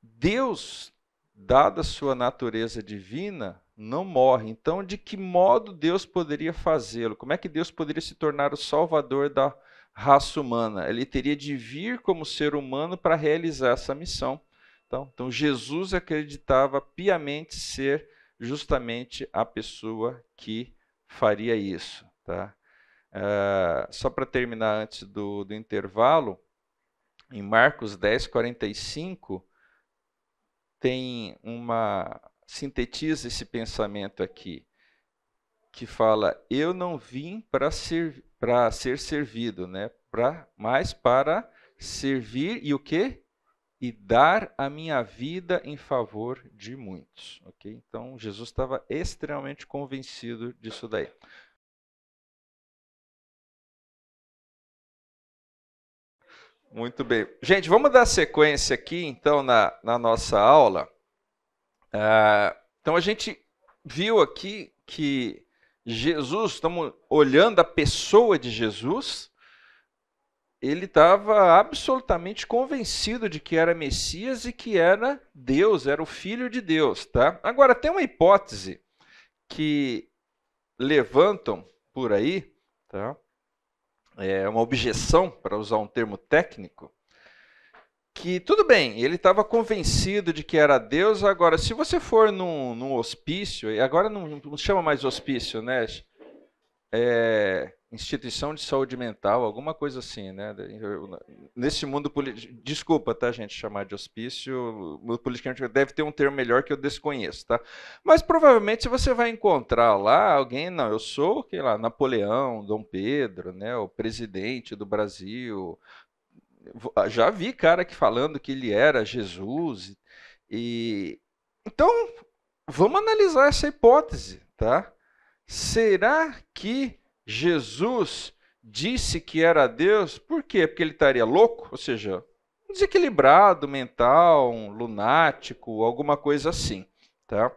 Speaker 1: Deus, dada a sua natureza divina, não morre. Então, de que modo Deus poderia fazê-lo? Como é que Deus poderia se tornar o salvador da raça humana? Ele teria de vir como ser humano para realizar essa missão. Então, então Jesus acreditava piamente ser justamente a pessoa que faria isso. Tá? Uh, só para terminar antes do, do intervalo, em Marcos 10, 45, tem uma. sintetiza esse pensamento aqui, que fala: Eu não vim para ser, ser servido, né? pra, mas para servir e o quê? e dar a minha vida em favor de muitos. Ok? Então Jesus estava extremamente convencido disso daí. Muito bem. Gente, vamos dar sequência aqui, então, na, na nossa aula. Ah, então, a gente viu aqui que Jesus, estamos olhando a pessoa de Jesus, ele estava absolutamente convencido de que era Messias e que era Deus, era o filho de Deus, tá? Agora tem uma hipótese que levantam por aí, tá? É uma objeção para usar um termo técnico, que tudo bem, ele estava convencido de que era Deus. Agora, se você for num, num hospício, agora não, não chama mais hospício, né? é, instituição de saúde mental, alguma coisa assim, né? Eu, nesse mundo desculpa, tá, gente, chamar de hospício, politicamente deve ter um termo melhor que eu desconheço, tá? Mas provavelmente você vai encontrar lá alguém, não, eu sou, sei lá, Napoleão, Dom Pedro, né, o presidente do Brasil. Ah, já vi cara que falando que ele era Jesus e então vamos analisar essa hipótese, tá? será que Jesus disse que era Deus? Por quê? Porque ele estaria louco? Ou seja, um desequilibrado mental, um lunático, alguma coisa assim, tá?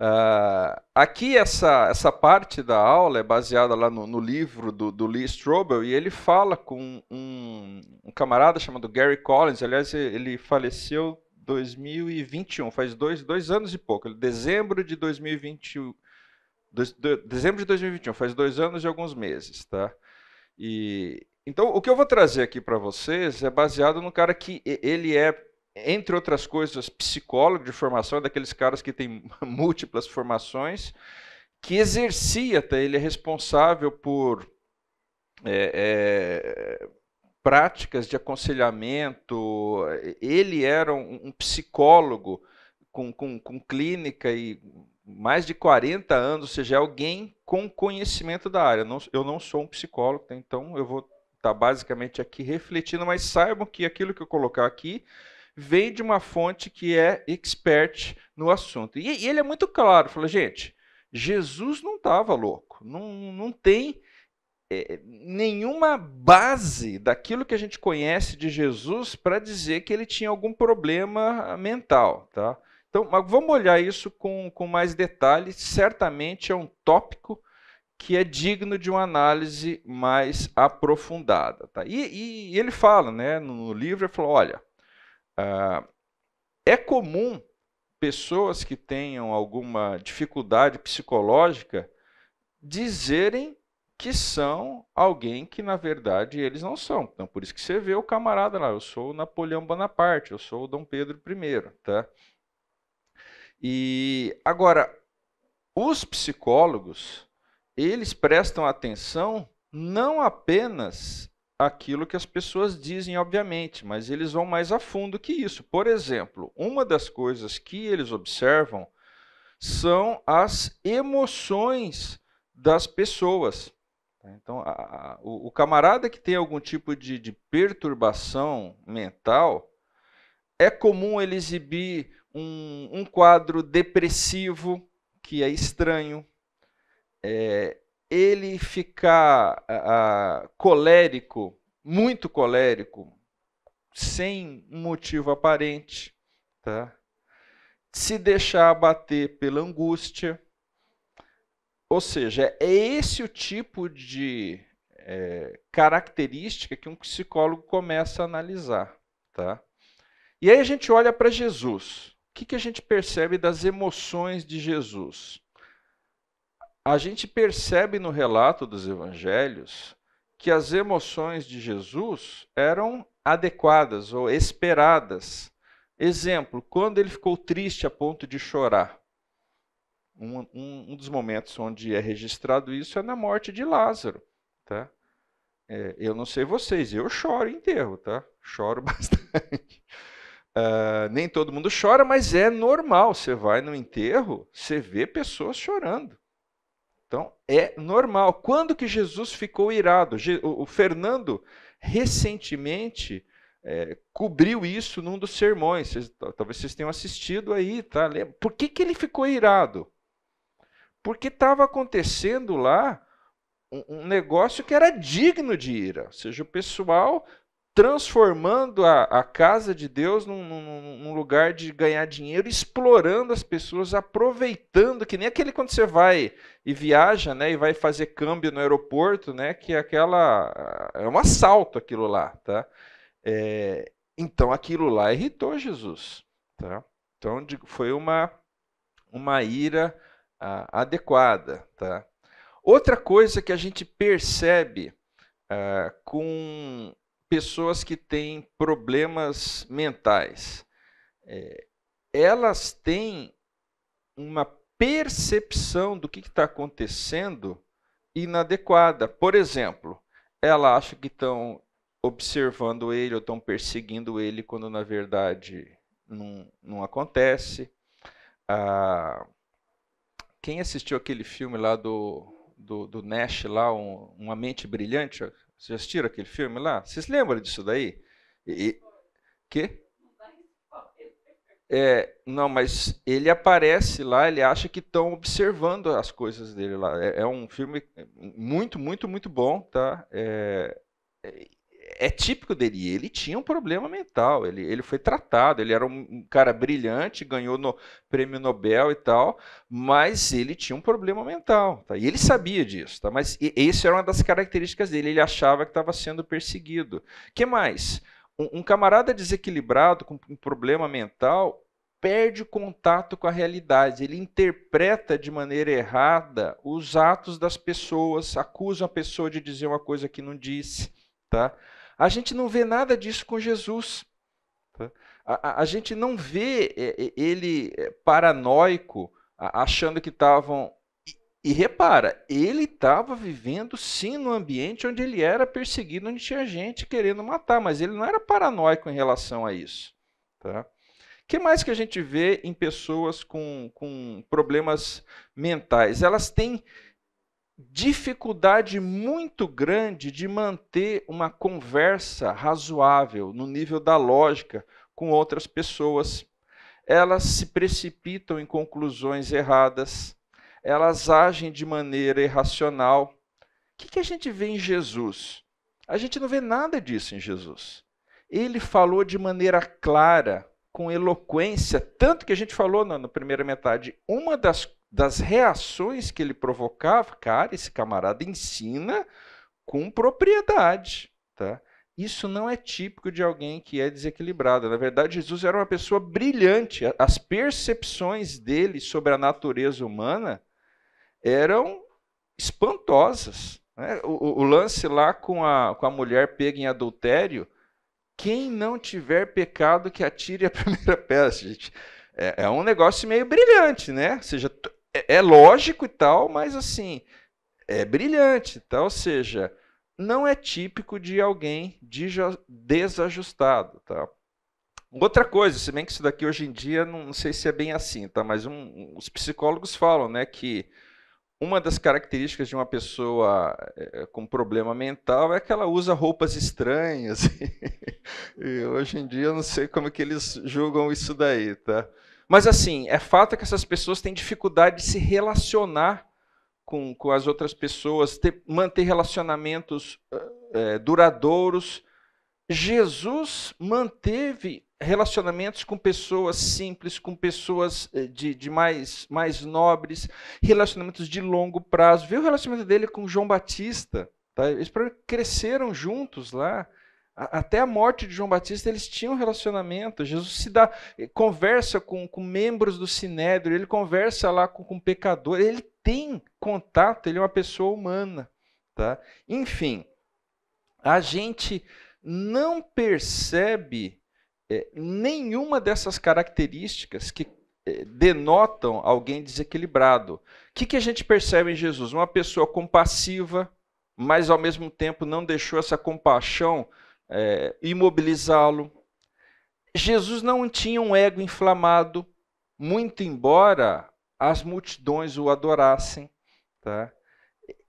Speaker 1: Uh, aqui essa, essa parte da aula é baseada lá no, no livro do, do, Lee Strobel e ele fala com um, um, camarada chamado Gary Collins, aliás ele faleceu 2021, faz dois, dois anos e pouco, dezembro de 2021 dezembro de 2021, faz dois anos e alguns meses, tá? E então o que eu vou trazer aqui para vocês é baseado no cara que ele é, entre outras coisas, psicólogo de formação, é daqueles caras que tem múltiplas formações, que exercia, tá? ele é responsável por é, é, práticas de aconselhamento, ele era um, um psicólogo com, com, com clínica e mais de 40 anos, ou seja, é alguém com conhecimento da área. eu não sou um psicólogo, né? então eu vou estar tá basicamente aqui refletindo, mas saibam que aquilo que eu colocar aqui vem de uma fonte que é expert no assunto. E, e ele é muito claro, fala, gente, Jesus não estava louco, não, não tem é, nenhuma base daquilo que a gente conhece de Jesus para dizer que ele tinha algum problema mental, tá? Então, vamos olhar isso com, com mais detalhes. Certamente é um tópico que é digno de uma análise mais aprofundada. Tá? E, e, e ele fala, né, no livro, ele fala, olha, ah, é comum pessoas que tenham alguma dificuldade psicológica dizerem que são alguém que na verdade eles não são. Então por isso que você vê o camarada lá, eu sou o Napoleão Bonaparte, eu sou o Dom Pedro I, tá? E agora, os psicólogos, eles prestam atenção não apenas aquilo que as pessoas dizem, obviamente, mas eles vão mais a fundo que isso. Por exemplo, uma das coisas que eles observam são as emoções das pessoas. Tá? Então, a, a, o, o, camarada que tem algum tipo de, de perturbação mental, é comum ele exibir um, um quadro depressivo, que é estranho, é, ele ficar a, a, colérico, muito colérico, sem motivo aparente, tá? se deixar abater pela angústia. Ou seja, é esse o tipo de é, característica que um psicólogo começa a analisar. Tá? E aí a gente olha para Jesus que, que a gente percebe das emoções de Jesus? A gente percebe no relato dos evangelhos que as emoções de Jesus eram adequadas ou esperadas. Exemplo, quando ele ficou triste a ponto de chorar. Um, um, um dos momentos onde é registrado isso é na morte de Lázaro. Tá? É, eu não sei vocês, eu choro enterro, tá? Choro bastante. Uh, nem todo mundo chora, mas é normal. Você vai no enterro, você vê pessoas chorando. Então é normal. Quando que Jesus ficou irado? O Fernando recentemente é, cobriu isso num dos sermões. talvez vocês tenham assistido aí, tá? Por que, que ele ficou irado? Porque estava acontecendo lá um, um negócio que era digno de ira. Ou seja, o pessoal transformando a, a casa de Deus num, num, num, lugar de ganhar dinheiro, explorando as pessoas, aproveitando, que nem aquele quando você vai e viaja, né, e vai fazer câmbio no aeroporto, né, que é aquela é um assalto aquilo lá, tá? É, então aquilo lá irritou Jesus, tá? Então foi uma uma ira a, adequada, tá? Outra coisa que a gente percebe ah, com pessoas que têm problemas mentais, é, elas têm uma percepção do que está acontecendo inadequada. Por exemplo, ela acha que estão observando ele ou estão perseguindo ele quando na verdade não, não acontece. Ah, quem assistiu aquele filme lá do, do, do Nash, lá, um, Uma Mente Brilhante, vocês assistiram aquele filme lá? Vocês lembram disso daí? E, que? É, não, mas ele aparece lá, ele acha que estão observando as coisas dele lá. É, é, um filme muito, muito, muito bom, tá? É, é é típico dele. Ele tinha um problema mental, ele, ele foi tratado, ele era um, cara brilhante, ganhou no prêmio Nobel e tal, mas ele tinha um problema mental. Tá? E ele sabia disso, tá? mas isso era uma das características dele. Ele achava que estava sendo perseguido. que mais? Um, um camarada desequilibrado, com um problema mental, perde o contato com a realidade, ele interpreta de maneira errada os atos das pessoas, acusa a pessoa de dizer uma coisa que não disse. Tá? A gente não vê nada disso com Jesus. Tá? A, a, a, gente não vê é, é, ele é, paranoico, achando que estavam. E, e repara, ele estava vivendo sim no ambiente onde ele era perseguido, onde tinha gente querendo matar, mas ele não era paranoico em relação a isso. Tá? que mais que a gente vê em pessoas com, com problemas mentais? Elas têm dificuldade muito grande de manter uma conversa razoável no nível da lógica com outras pessoas. Elas se precipitam em conclusões erradas, elas agem de maneira irracional. O que a gente vê em Jesus? A gente não vê nada disso em Jesus. Ele falou de maneira clara, com eloquência, tanto que a gente falou na, na primeira metade, uma das das reações que ele provocava, cara, esse camarada ensina com propriedade, tá? Isso não é típico de alguém que é desequilibrado. Na verdade, Jesus era uma pessoa brilhante. As percepções dele sobre a natureza humana eram espantosas. Né? O, o, lance lá com a, com a mulher pega em adultério, quem não tiver pecado que atire a primeira peça, gente. É, é um negócio meio brilhante, né? Ou seja, é, é, lógico e tal, mas assim, é brilhante, tá? Ou seja, não é típico de alguém desajustado, tá? Outra coisa, se bem que isso daqui hoje em dia não, não sei se é bem assim, tá? Mas um, os psicólogos falam, né, que uma das características de uma pessoa é, é com problema mental é que ela usa roupas estranhas. e hoje em dia eu não sei como que eles julgam isso daí, tá? Mas assim, é fato que essas pessoas têm dificuldade de se relacionar com, com as outras pessoas, ter, manter relacionamentos é, duradouros. Jesus manteve relacionamentos com pessoas simples, com pessoas eh, de, de, mais, mais nobres, relacionamentos de longo prazo. Viu o relacionamento dele com João Batista? Tá? Eles cresceram juntos lá. Até a morte de João Batista, eles tinham um relacionamento. Jesus se dá, eh, conversa com, com membros do Sinédrio, ele conversa lá com, com pecador. ele tem contato, ele é uma pessoa humana. Tá? Enfim, a gente não percebe é, nenhuma dessas características que é, denotam alguém desequilibrado. O que, que a gente percebe em Jesus? Uma pessoa compassiva, mas ao mesmo tempo não deixou essa compaixão é, imobilizá-lo. Jesus não tinha um ego inflamado, muito embora as multidões o adorassem. Tá?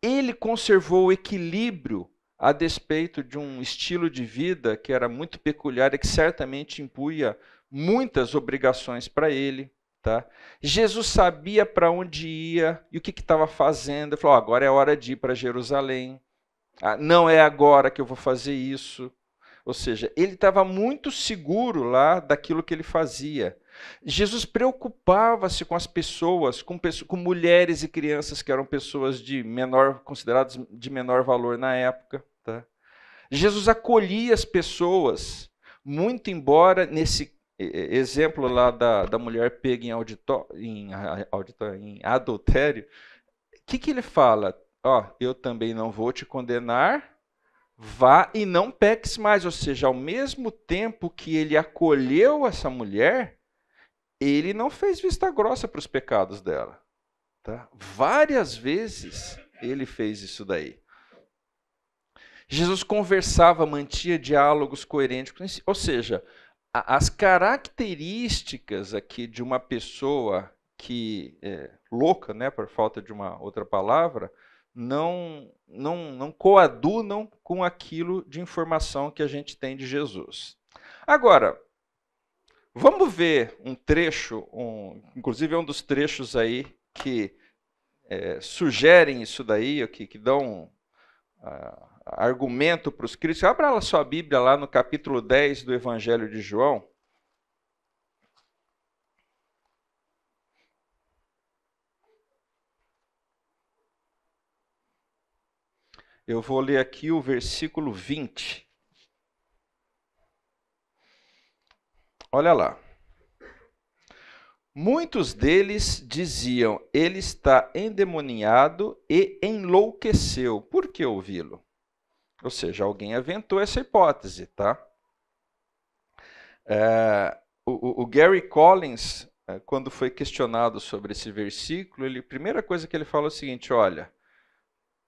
Speaker 1: Ele conservou o equilíbrio a despeito de um estilo de vida que era muito peculiar e que certamente impunha muitas obrigações para ele. Tá? Jesus sabia para onde ia e o que estava fazendo. Ele falou: oh, agora é hora de ir para Jerusalém. Ah, não é agora que eu vou fazer isso. Ou seja, ele estava muito seguro lá daquilo que ele fazia. Jesus preocupava-se com as pessoas, com, pessoas, com mulheres e crianças que eram pessoas de menor consideradas de menor valor na época. Tá? Jesus acolhia as pessoas, muito embora nesse exemplo lá da, da mulher pega em, auditó, em, auditó, em adultério, o que, que ele fala? Ó, oh, eu também não vou te condenar, vá e não peques mais. Ou seja, ao mesmo tempo que ele acolheu essa mulher, ele não fez vista grossa para os pecados dela. Tá? Várias vezes ele fez isso daí. Jesus conversava, mantinha diálogos coerentes, ou seja, as características aqui de uma pessoa que é louca, né, por falta de uma outra palavra, não, não, não coadunam com aquilo de informação que a gente tem de Jesus. Agora, vamos ver um trecho, um, inclusive é um dos trechos aí que é, sugerem isso daí, que, que dão uh, argumento para os críticos. Abra a sua Bíblia lá no capítulo 10 do Evangelho de João. Eu vou ler aqui o versículo 20. Olha lá. Muitos deles diziam: Ele está endemoniado e enlouqueceu. Por que ouvi-lo? Ou seja, alguém aventou essa hipótese, tá? É, o, o, Gary Collins, é, quando foi questionado sobre esse versículo, ele, a primeira coisa que ele falou é o seguinte: olha,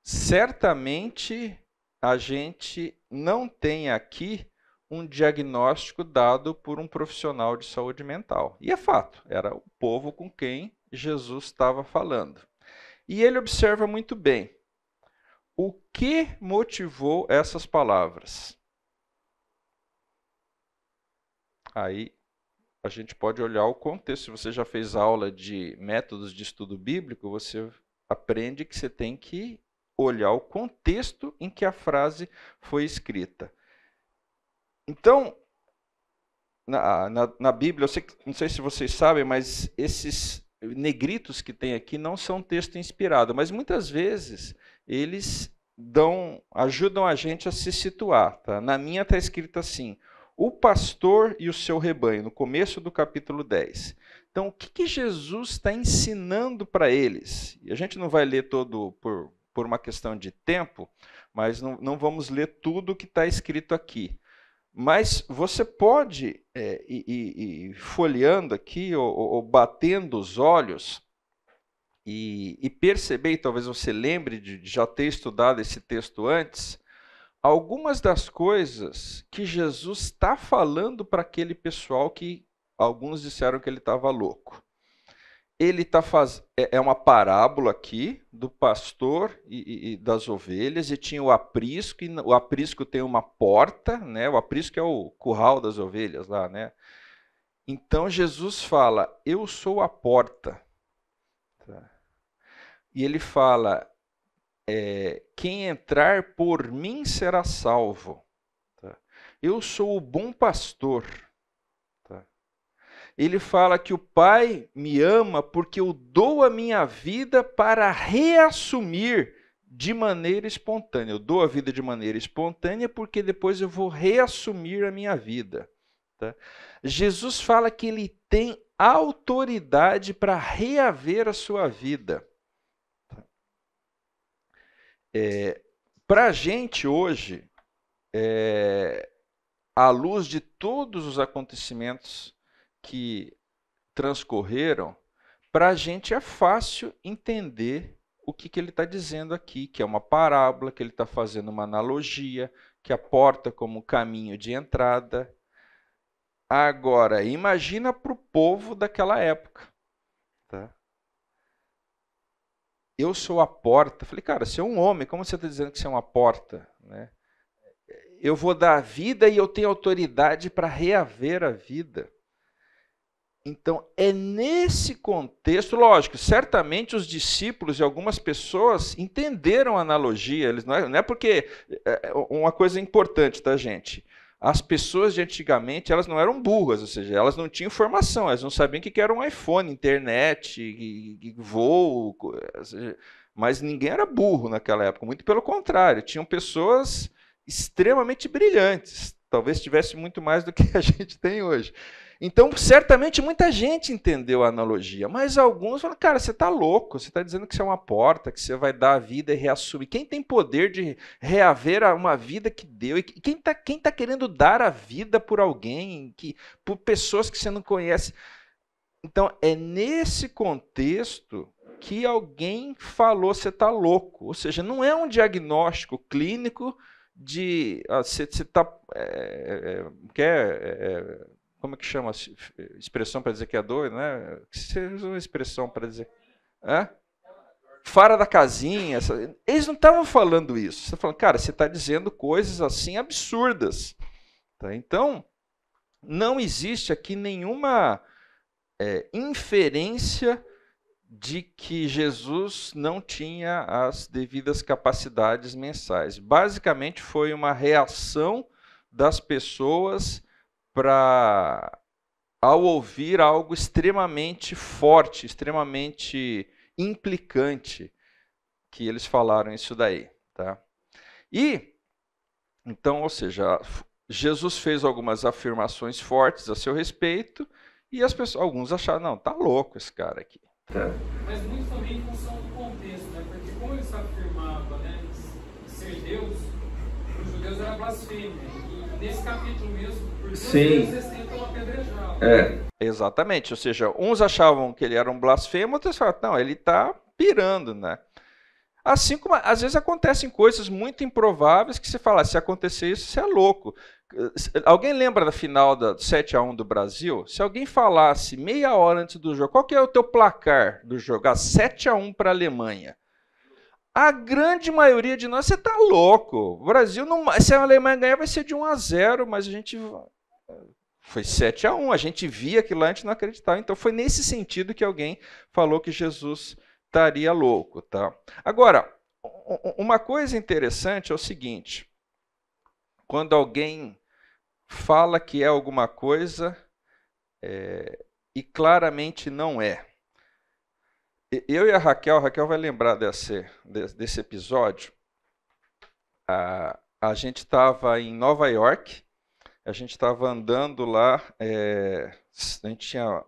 Speaker 1: certamente a gente não tem aqui um diagnóstico dado por um profissional de saúde mental. E é fato, era o povo com quem Jesus estava falando. E ele observa muito bem o que motivou essas palavras. Aí a gente pode olhar o contexto. Se você já fez aula de métodos de estudo bíblico, você aprende que você tem que olhar o contexto em que a frase foi escrita. Então, na, na, na Bíblia, sei, não sei se vocês sabem, mas esses negritos que tem aqui não são texto inspirado, mas muitas vezes eles dão, ajudam a gente a se situar. Tá? Na minha está escrito assim: o pastor e o seu rebanho, no começo do capítulo 10. Então, o que, que Jesus está ensinando para eles? E a gente não vai ler todo por por uma questão de tempo, mas não, não vamos ler tudo o que está escrito aqui. Mas você pode é, ir, ir folheando aqui ou, ou, batendo os olhos e, e perceber, e talvez você lembre de já ter estudado esse texto antes, algumas das coisas que Jesus está falando para aquele pessoal que alguns disseram que ele estava louco ele tá faz... É, é uma parábola aqui do pastor e, e, e, das ovelhas e tinha o aprisco e o aprisco tem uma porta, né? O aprisco é o curral das ovelhas lá, né? Então Jesus fala: "Eu sou a porta". Tá? E ele fala: é, "Quem entrar por mim será salvo". Tá? Eu sou o bom pastor ele fala que o Pai me ama porque eu dou a minha vida para reassumir de maneira espontânea. Eu dou a vida de maneira espontânea porque depois eu vou reassumir a minha vida. Tá? Jesus fala que ele tem autoridade para reaver a sua vida. Tá? É, para a gente hoje, é, à luz de todos os acontecimentos que transcorreram, para a gente é fácil entender o que, que ele está dizendo aqui, que é uma parábola, que ele está fazendo uma analogia, que a porta como caminho de entrada. Agora, imagina para o povo daquela época. Tá? Eu sou a porta. Falei, cara, você é um homem, como você está dizendo que você é uma porta? Né? Eu vou dar a vida e eu tenho autoridade para reaver a vida. Então, é nesse contexto, lógico, certamente os discípulos e algumas pessoas entenderam a analogia, eles não é, não é porque é, é uma coisa importante, tá, gente? As pessoas de antigamente, elas não eram burras, ou seja, elas não tinham informação, elas não sabiam o que era um iPhone, internet, e, e voo, seja, mas ninguém era burro naquela época, muito pelo contrário, tinham pessoas extremamente brilhantes, talvez tivesse muito mais do que a gente tem hoje. Então, certamente muita gente entendeu a analogia, mas alguns falam: cara, você está louco, você está dizendo que você é uma porta, que você vai dar a vida e reassumir. Quem tem poder de reaver uma vida que deu? E quem está quem tá querendo dar a vida por alguém, que, por pessoas que você não conhece? Então, é nesse contexto que alguém falou: você está louco. Ou seja, não é um diagnóstico clínico de ah, você está. É, é, quer. É, como é que chama? Expressão para dizer que é doido, né? Que você usa uma expressão para dizer. é? Fara da casinha. Eles não estavam falando isso. Você tá falando, cara, você está dizendo coisas assim absurdas. Tá? Então, não existe aqui nenhuma é, inferência de que Jesus não tinha as devidas capacidades mensais. Basicamente, foi uma reação das pessoas para ao ouvir algo extremamente forte, extremamente implicante que eles falaram isso daí, tá? E então, ou seja, Jesus fez algumas afirmações fortes a seu respeito e as pessoas, alguns acharam, não, tá louco esse cara aqui. Tá? Mas muito também em função do contexto, né? Porque como ele se afirmava, né, ser Deus, para os judeus era blasfêmia. Né? Nesse capítulo mesmo, porque Sim. vocês tentam apedrejá-lo. É. Exatamente, ou seja, uns achavam que ele era um blasfemo, outros falavam, não, ele está pirando, né? Assim como às vezes acontecem coisas muito improváveis que você fala, se acontecer isso, você é louco. Alguém lembra da final da 7 a 1 do Brasil? Se alguém falasse meia hora antes do jogo, qual que é o teu placar do jogo? Ah, 7 a 1 para a Alemanha. A grande maioria de nós, você está louco. O Brasil, não, se a Alemanha ganhar, vai ser de 1 a 0, mas a gente. Foi 7 a 1, a gente via aquilo lá, a gente não acreditava. Então foi nesse sentido que alguém falou que Jesus estaria louco. Tá? Agora, uma coisa interessante é o seguinte: quando alguém fala que é alguma coisa é, e claramente não é. Eu e a Raquel, a Raquel vai lembrar desse, desse episódio. A, a gente estava em Nova York, a gente estava andando lá, é, a gente tinha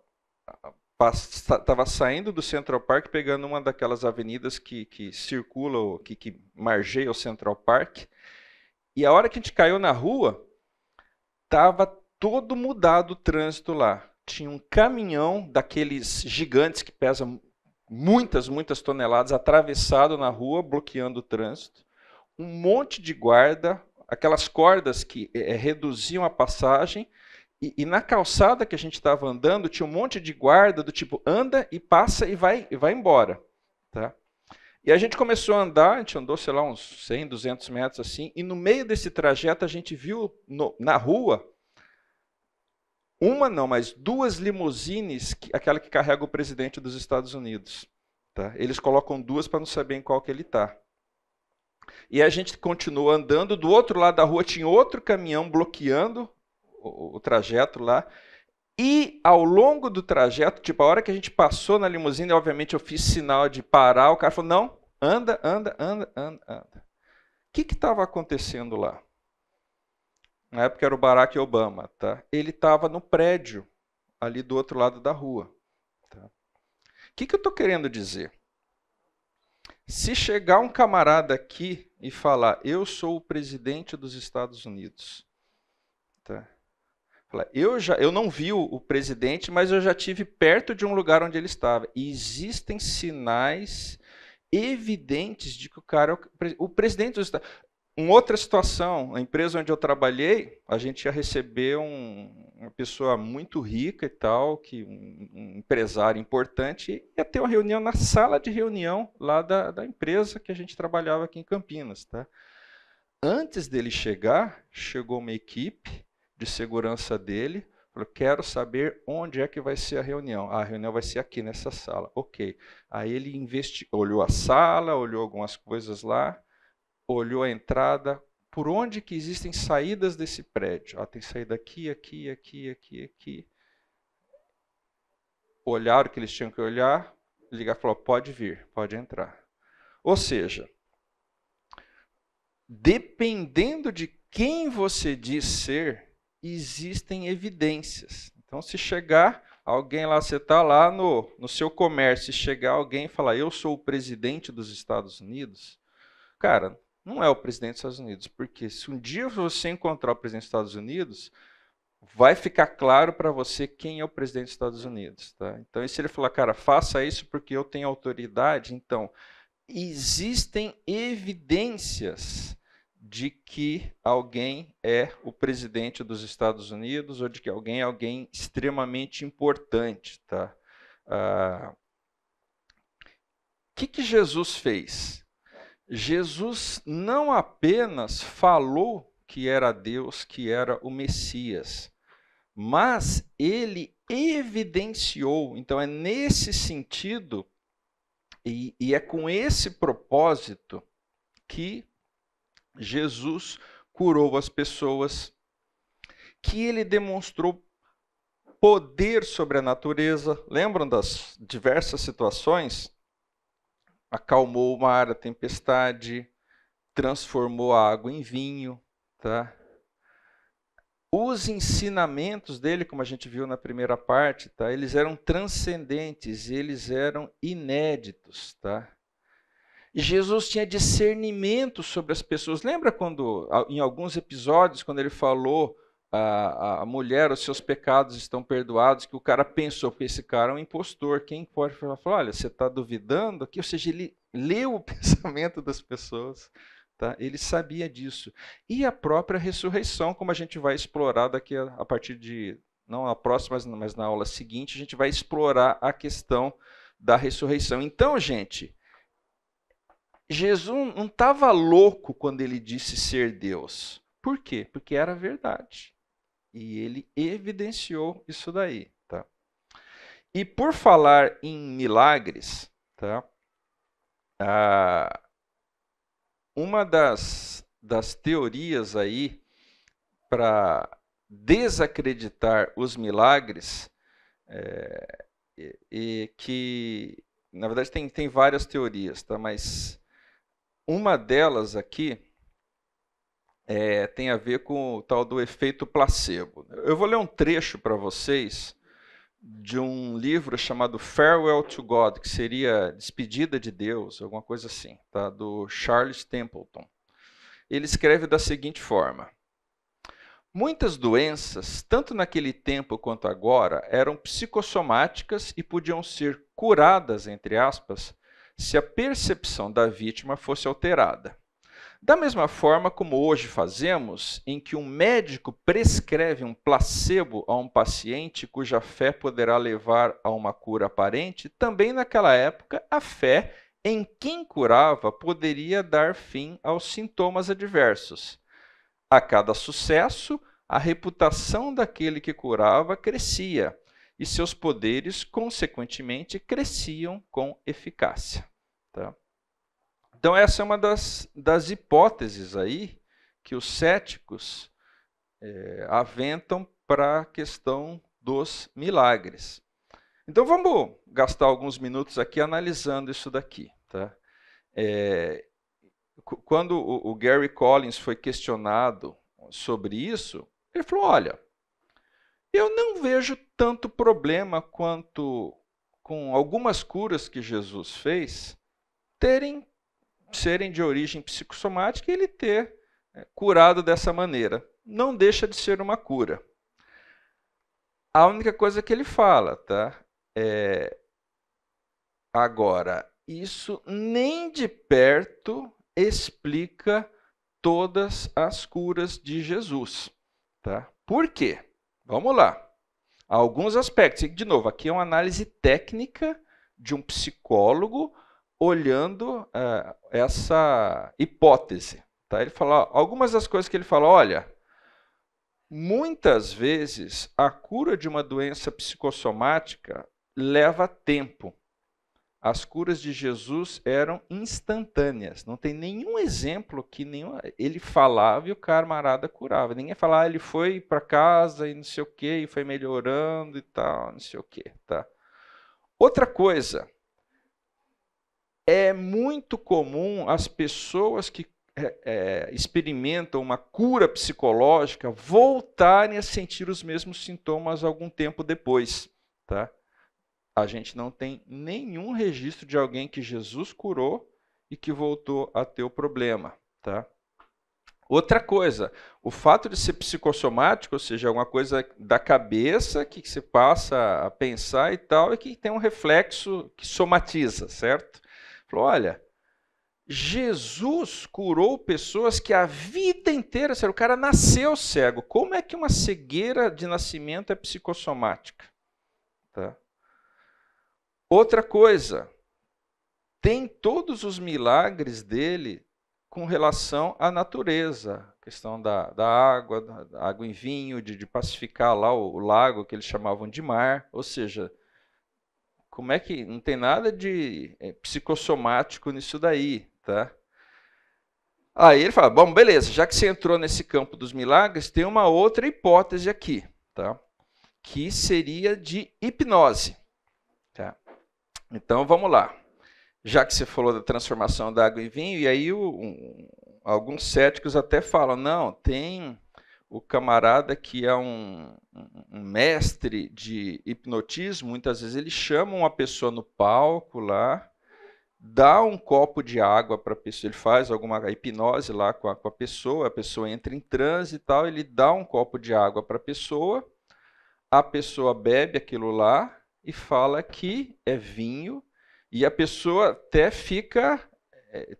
Speaker 1: estava saindo do Central Park, pegando uma daquelas avenidas que, que circula, que, que margeia o Central Park. E a hora que a gente caiu na rua, estava todo mudado o trânsito lá. Tinha um caminhão daqueles gigantes que pesam muitas, muitas toneladas atravessado na rua, bloqueando o trânsito, um monte de guarda, aquelas cordas que é, reduziam a passagem, e, e, na calçada que a gente estava andando tinha um monte de guarda do tipo anda e passa e vai, e vai embora. Tá? E a gente começou a andar, a gente andou, sei lá, uns 100, 200 metros assim, e no meio desse trajeto a gente viu no, na rua uma não, mas duas limusines, aquela que carrega o presidente dos Estados Unidos. Tá? Eles colocam duas para não saber em qual que ele está. E a gente continua andando, do outro lado da rua tinha outro caminhão bloqueando o, o trajeto lá. E ao longo do trajeto, tipo, a hora que a gente passou na limusine, obviamente eu fiz sinal de parar, o cara falou: não, anda, anda, anda, anda, anda. O que estava acontecendo lá? na época era o Barack Obama, tá? Ele estava no prédio ali do outro lado da rua. Tá? O que, que eu estou querendo dizer? Se chegar um camarada aqui e falar, eu sou o presidente dos Estados Unidos, tá? eu já, eu não vi o presidente, mas eu já tive perto de um lugar onde ele estava. E existem sinais evidentes de que o cara é o, o presidente dos Estados uma outra situação, a empresa onde eu trabalhei, a gente ia receber um, uma pessoa muito rica e tal, que um, um, empresário importante, ia ter uma reunião na sala de reunião lá da, da empresa que a gente trabalhava aqui em Campinas. Tá? Antes dele chegar, chegou uma equipe de segurança dele, falou, quero saber onde é que vai ser a reunião. Ah, a reunião vai ser aqui, nessa sala. Ok. Aí ele investi olhou a sala, olhou algumas coisas lá, olhou a entrada, por onde que existem saídas desse prédio? Ah, tem saída aqui, aqui, aqui, aqui, aqui. Olharam o que eles tinham que olhar, ligar e falou: pode vir, pode entrar. Ou seja, dependendo de quem você diz ser, existem evidências. Então, se chegar alguém lá, você está lá no, no seu comércio, se chegar alguém e falar: eu sou o presidente dos Estados Unidos, cara, não é o presidente dos Estados Unidos. Porque se um dia você encontrar o presidente dos Estados Unidos, vai ficar claro para você quem é o presidente dos Estados Unidos. Tá? Então, e se ele falar, cara, faça isso porque eu tenho autoridade, então existem evidências de que alguém é o presidente dos Estados Unidos ou de que alguém é alguém extremamente importante. Tá? Ah, o que, que Jesus fez? Jesus não apenas falou que era Deus, que era o Messias, mas ele evidenciou. Então, é nesse sentido e, e, é com esse propósito que Jesus curou as pessoas, que ele demonstrou poder sobre a natureza. Lembram das diversas situações acalmou o mar, a tempestade, transformou a água em vinho, tá? Os ensinamentos dele, como a gente viu na primeira parte, tá? Eles eram transcendentes, eles eram inéditos, tá? E Jesus tinha discernimento sobre as pessoas. Lembra quando em alguns episódios quando ele falou a, a mulher, os seus pecados estão perdoados, que o cara pensou que esse cara é um impostor. Quem pode falar, olha, você está duvidando aqui? Ou seja, ele leu o pensamento das pessoas. Tá? Ele sabia disso. E a própria ressurreição, como a gente vai explorar daqui a, a partir de. Não a próxima, mas na aula seguinte, a gente vai explorar a questão da ressurreição. Então, gente, Jesus não estava louco quando ele disse ser Deus. Por quê? Porque era verdade. E ele evidenciou isso daí. Tá? E por falar em milagres, tá? Ah, uma das, das teorias aí para desacreditar os milagres é, e, e, que na verdade tem, tem várias teorias tá mas uma delas aqui é, tem a ver com o tal do efeito placebo. Né? Eu vou ler um trecho para vocês de um livro chamado Farewell to God, que seria Despedida de Deus, alguma coisa assim, tá? do Charles Templeton. Ele escreve da seguinte forma: Muitas doenças, tanto naquele tempo quanto agora, eram psicossomáticas e podiam ser curadas, entre aspas, se a percepção da vítima fosse alterada. Da mesma forma como hoje fazemos, em que um médico prescreve um placebo a um paciente cuja fé poderá levar a uma cura aparente, também naquela época a fé em quem curava poderia dar fim aos sintomas adversos. A cada sucesso, a reputação daquele que curava crescia e seus poderes, consequentemente, cresciam com eficácia. Então, essa é uma das, das hipóteses aí que os céticos é, aventam para a questão dos milagres. Então, vamos gastar alguns minutos aqui analisando isso daqui. Tá? É, quando o, o Gary Collins foi questionado sobre isso, ele falou: olha, eu não vejo tanto problema quanto com algumas curas que Jesus fez terem serem de origem psicossomática e ele ter é, curado dessa maneira. Não deixa de ser uma cura. A única coisa que ele fala, tá? É... Agora, isso nem de perto explica todas as curas de Jesus, tá? Por quê? Vamos lá. alguns aspectos. E, de novo, aqui é uma análise técnica de um psicólogo olhando é, essa hipótese. Tá? Ele fala, algumas das coisas que ele fala, olha, muitas vezes a cura de uma doença psicossomática leva tempo. As curas de Jesus eram instantâneas. Não tem nenhum exemplo que nenhum, ele falava e o camarada curava. Ninguém falava, ah, ele foi para casa e não sei o que, e foi melhorando e tal, não sei o que. Tá? Outra coisa, é muito comum as pessoas que é, é, experimentam uma cura psicológica voltarem a sentir os mesmos sintomas algum tempo depois. Tá? A gente não tem nenhum registro de alguém que Jesus curou e que voltou a ter o problema. Tá? Outra coisa, o fato de ser psicossomático, ou seja, alguma é coisa da cabeça que você passa a pensar e tal, e é que tem um reflexo que somatiza, certo? Falou: olha, Jesus curou pessoas que a vida inteira, o cara nasceu cego. Como é que uma cegueira de nascimento é psicossomática? Tá? Outra coisa, tem todos os milagres dele com relação à natureza, questão da, da água, da, água em vinho, de, de pacificar lá o, o lago que eles chamavam de mar, ou seja, como é que. Não tem nada de é, psicossomático nisso daí, tá? Aí ele fala: bom, beleza, já que você entrou nesse campo dos milagres, tem uma outra hipótese aqui, tá? Que seria de hipnose. Tá? Então vamos lá. Já que você falou da transformação da água em vinho, e aí o, um, alguns céticos até falam: não, tem o camarada que é um, um, mestre de hipnotismo, muitas vezes ele chama uma pessoa no palco lá, dá um copo de água para a pessoa, ele faz alguma hipnose lá com a, com a pessoa, a pessoa entra em transe e tal, ele dá um copo de água para a pessoa, a pessoa bebe aquilo lá e fala que é vinho, e a pessoa até fica é,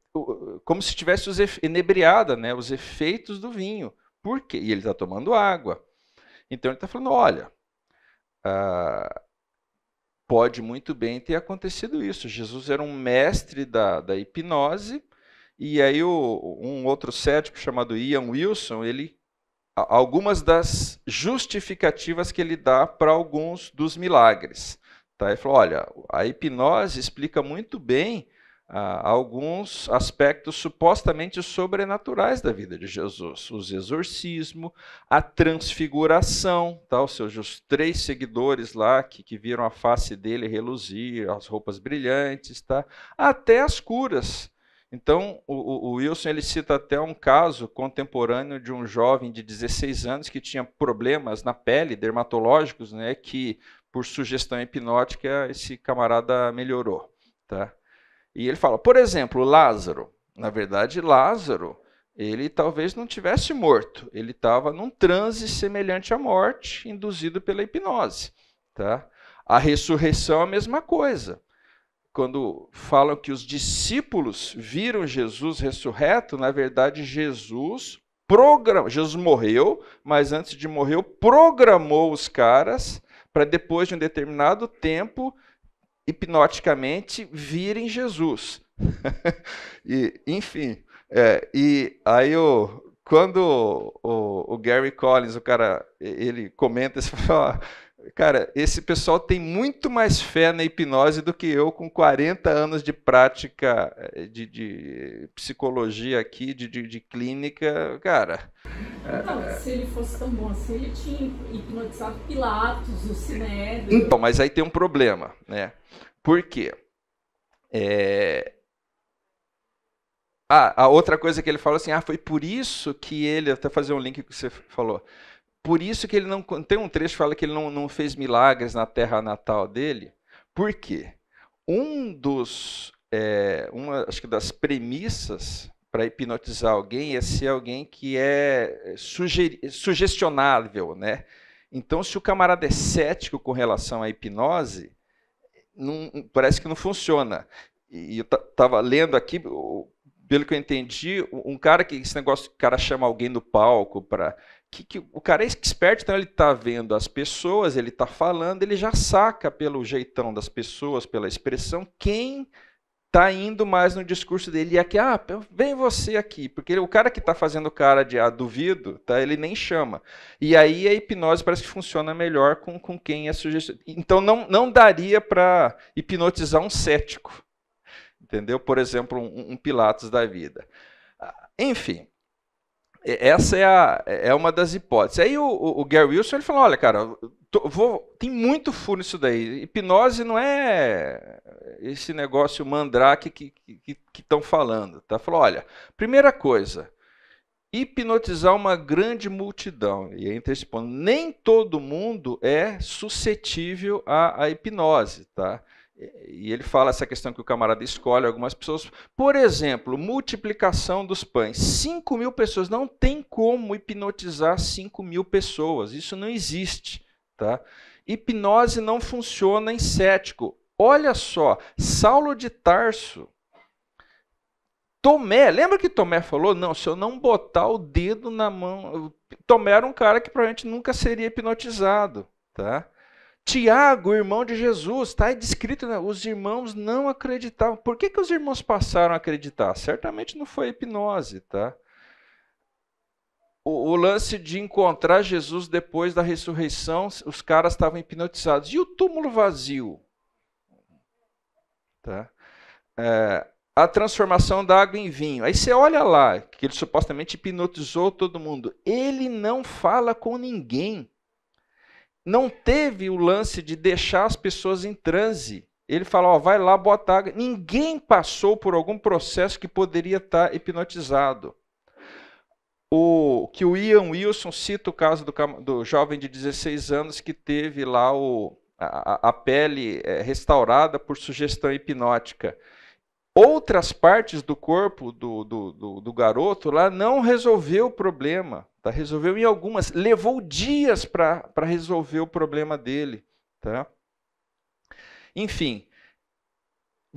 Speaker 1: como se tivesse os, enebriada, né, os efeitos do vinho. Por quê? E ele está tomando água. Então ele está falando: olha, ah, pode muito bem ter acontecido isso. Jesus era um mestre da, da hipnose, e aí o, um outro cético chamado Ian Wilson, ele algumas das justificativas que ele dá para alguns dos milagres. Tá? Ele falou: olha, a hipnose explica muito bem alguns aspectos supostamente sobrenaturais da vida de Jesus: os exorcismo, a transfiguração, tá? os seus os três seguidores lá que, que viram a face dele reluzir, as roupas brilhantes, tá? até as curas. Então, o, o, Wilson ele cita até um caso contemporâneo de um jovem de 16 anos que tinha problemas na pele, dermatológicos, né, que por sugestão hipnótica esse camarada melhorou. Tá? E ele fala, por exemplo, Lázaro. Na verdade, Lázaro, ele talvez não tivesse morto. Ele estava num transe semelhante à morte, induzido pela hipnose. Tá? A ressurreição é a mesma coisa. Quando falam que os discípulos viram Jesus ressurreto, na verdade, Jesus Jesus morreu, mas antes de morrer, programou os caras para depois de um determinado tempo hipnoticamente virem Jesus. e, enfim, é, e aí o, quando o, o, Gary Collins, o cara, ele comenta, ele fala, cara, esse pessoal tem muito mais fé na hipnose do que eu, com 40 anos de prática eh, de, de psicologia aqui, de, de, de, clínica, cara. Então, se ele fosse tão bom assim, ele tinha hipnotizado Pilatos, o Sinédrio. Então, mas aí tem um problema, né? Por quê? É... Ah, a outra coisa que ele fala assim, ah, foi por isso que ele, até fazer um link que você falou, por isso que ele não. Tem um trecho que fala que ele não, não fez milagres na terra natal dele. Por quê? Um dos. É, uma acho que das premissas para hipnotizar alguém é ser alguém que é sugestionável, né? Então, se o camarada é cético com relação à hipnose, não, parece que não funciona. E eu estava lendo aqui, pelo que eu entendi, um cara que esse negócio, o cara chama alguém no palco para que, que o cara é esperto, então ele está vendo as pessoas, ele está falando, ele já saca pelo jeitão das pessoas, pela expressão, quem tá indo mais no discurso dele e aqui, ah, vem você aqui, porque ele, o cara que tá fazendo cara de ah, duvido, tá, ele nem chama. E aí a hipnose parece que funciona melhor com, com quem é sugestivo. Então não, não daria para hipnotizar um cético, entendeu? Por exemplo, um, um Pilatos da vida. Ah, enfim, essa é, a, é uma das hipóteses. Aí o, o, Gary Wilson ele falou: olha, cara, tô, vou, tem muito furo nisso daí. Hipnose não é esse negócio mandrake que estão falando. Tá? Falou: olha, primeira coisa, hipnotizar uma grande multidão. E aí antecipando, nem todo mundo é suscetível à, à hipnose, tá? E ele fala essa questão que o camarada escolhe algumas pessoas. Por exemplo, multiplicação dos pães. 5 mil pessoas. Não tem como hipnotizar 5 mil pessoas. Isso não existe. Tá? Hipnose não funciona em cético. Olha só, Saulo de Tarso. Tomé, lembra que Tomé falou? Não, se eu não botar o dedo na mão. Tomé era um cara que provavelmente nunca seria hipnotizado. Tá? Tiago, irmão de Jesus, está descrito, né? os irmãos não acreditavam. Por que, que os irmãos passaram a acreditar? Certamente não foi hipnose, tá? O, o lance de encontrar Jesus depois da ressurreição, os caras estavam hipnotizados. E o túmulo vazio? Tá? É, a transformação da água em vinho. Aí você olha lá, que ele supostamente hipnotizou todo mundo. Ele não fala com ninguém não teve o lance de deixar as pessoas em transe. Ele fala, vai lá botar. Ninguém passou por algum processo que poderia estar tá hipnotizado. O que o Ian Wilson cita o caso do, do jovem de 16 anos que teve lá o, a, a pele eh, restaurada por sugestão hipnótica outras partes do corpo do, do, do, do garoto lá não resolveu o problema. Tá? Resolveu em algumas, levou dias para resolver o problema dele. Tá? Enfim,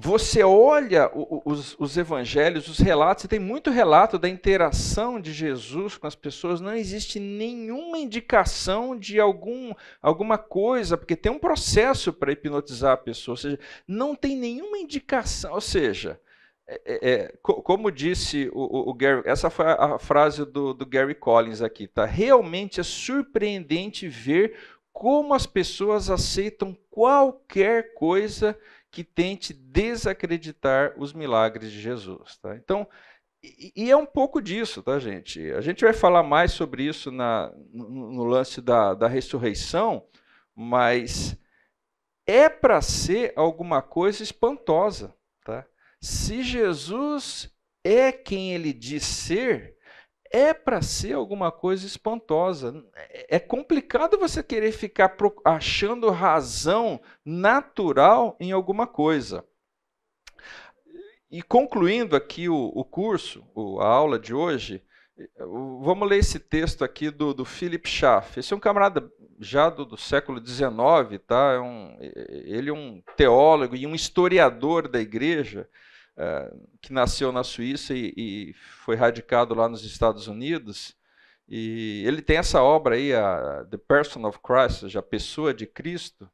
Speaker 1: você olha os, os, evangelhos, os relatos, e tem muito relato da interação de Jesus com as pessoas, não existe nenhuma indicação de algum, alguma coisa, porque tem um processo para hipnotizar a pessoa, ou seja, não tem nenhuma indicação, ou seja, é, é, é como disse o, o, o, Gary, essa foi a frase do, do Gary Collins aqui, tá? Realmente é surpreendente ver como as pessoas aceitam qualquer coisa que tente desacreditar os milagres de Jesus. Tá? Então, e, e, é um pouco disso, tá, gente? A gente vai falar mais sobre isso na, no, no lance da, da ressurreição, mas é para ser alguma coisa espantosa. Tá? Se Jesus é quem ele diz ser, é para ser alguma coisa espantosa. É, é complicado você querer ficar achando razão natural em alguma coisa. E concluindo aqui o, o curso, o, a aula de hoje, vamos ler esse texto aqui do, do Philip Schaff. Esse é um camarada já do, do século XIX, tá? É um, ele é um teólogo e um historiador da igreja que nasceu na Suíça e, e, foi radicado lá nos Estados Unidos. E ele tem essa obra aí, a The Person of Christ, a Pessoa de Cristo.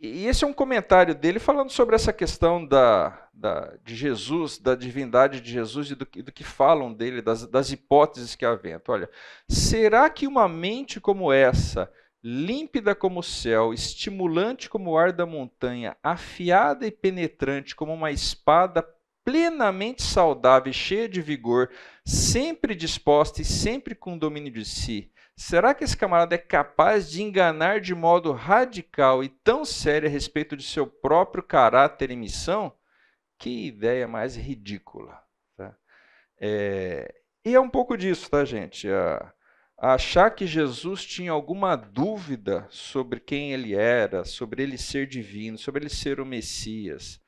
Speaker 1: E esse é um comentário dele falando sobre essa questão da, da de Jesus, da divindade de Jesus e do, do que falam dele, das, das hipóteses que aventam. Olha, será que uma mente como essa límpida como o céu, estimulante como o ar da montanha, afiada e penetrante como uma espada, plenamente saudável e cheia de vigor, sempre disposta e sempre com domínio de si. Será que esse camarada é capaz de enganar de modo radical e tão sério a respeito de seu próprio caráter e missão? Que ideia mais ridícula! Tá? É... E é um pouco disso, tá, gente? A achar que Jesus tinha alguma dúvida sobre quem ele era, sobre ele ser divino, sobre ele ser o Messias,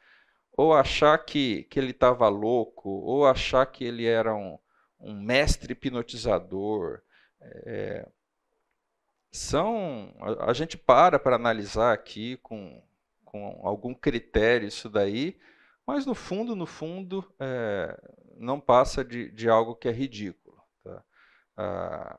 Speaker 1: ou achar que, que ele estava louco, ou achar que ele era um, um mestre hipnotizador. É, são a, a gente para para analisar aqui com, com algum critério isso daí, mas no fundo, no fundo, é, não passa de, de algo que é ridículo. Ah,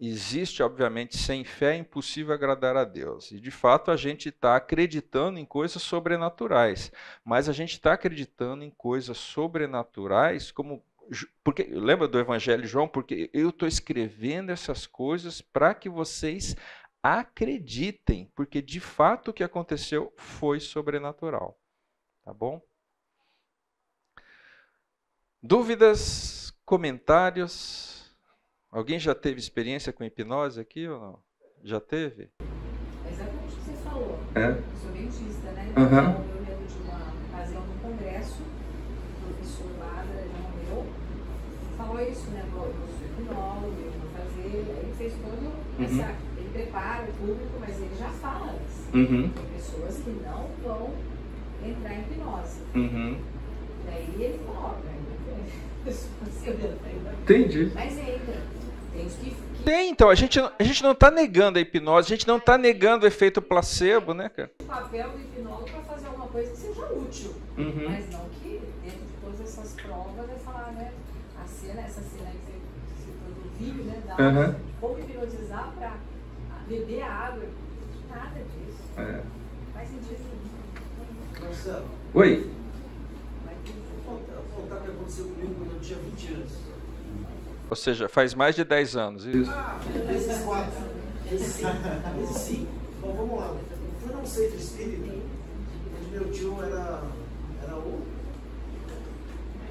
Speaker 1: existe, obviamente, sem fé é impossível agradar a Deus. E de fato a gente está acreditando em coisas sobrenaturais, mas a gente está acreditando em coisas sobrenaturais como porque lembra do Evangelho de João? Porque eu estou escrevendo essas coisas para que vocês acreditem, porque de fato o que aconteceu foi sobrenatural, tá bom? Dúvidas, comentários. Alguém já teve experiência com hipnose aqui ou não? Já teve? É exatamente o que você falou. É? Eu sou dentista, né? Uhum. Então, eu lembro de uma ocasião no congresso, o professor
Speaker 3: Ladra, ele morreu, falou isso, né? eu sou hipnólogo, eu vou fazer. Ele fez todo uhum. essa. Uhum. Ele prepara o público, mas ele já fala isso. Uhum. Tem pessoas que não vão entrar em hipnose. Uhum. Daí ele coloca. Né? Entendi. Mas entra.
Speaker 1: Tem, então, a gente, a gente não tá negando a hipnose, a gente não tá negando o efeito placebo, né, cara? O papel do hipnólogo para fazer alguma coisa que seja útil, uhum. mas
Speaker 3: não que dentro de todas essas provas é falar, né, a cena, essa cena que você citou do vídeo, né, da uhum. como hipnotizar para beber a água,
Speaker 1: nada disso. É. Faz sentido nenhum. Marcelo. Oi. Vai ter que voltar o que aconteceu comigo quando eu tinha 20 anos. Ou seja, faz mais de 10 anos. Isso. Ah,
Speaker 3: vezes 4, vezes 5, 5. Bom, vamos lá. Foi num centro espírita, onde meu tio era, era o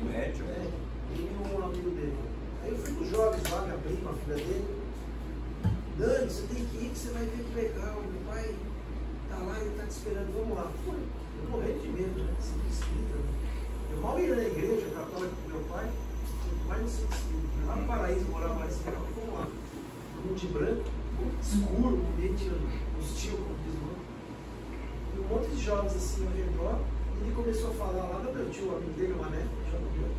Speaker 3: Médio. É, e um amigo dele. Aí eu fui com os jovens
Speaker 1: lá, minha prima, a filha dele.
Speaker 2: Dani, você tem que ir, que você vai ver que legal. Meu pai tá lá e tá te esperando. Vamos lá. Foi. Eu morri de medo, né? Sempre espírito. Né? Eu mal ia na igreja católica com meu pai
Speaker 1: lá no paraíso, morar no paraíso, ficava com lá. monte mundo de branco, escuro, ambiente hostil, como diz o outro. E um monte de jovens assim ao redor. E ele começou a falar lá do meu
Speaker 3: tio, amigo dele, o Mané, já morreu.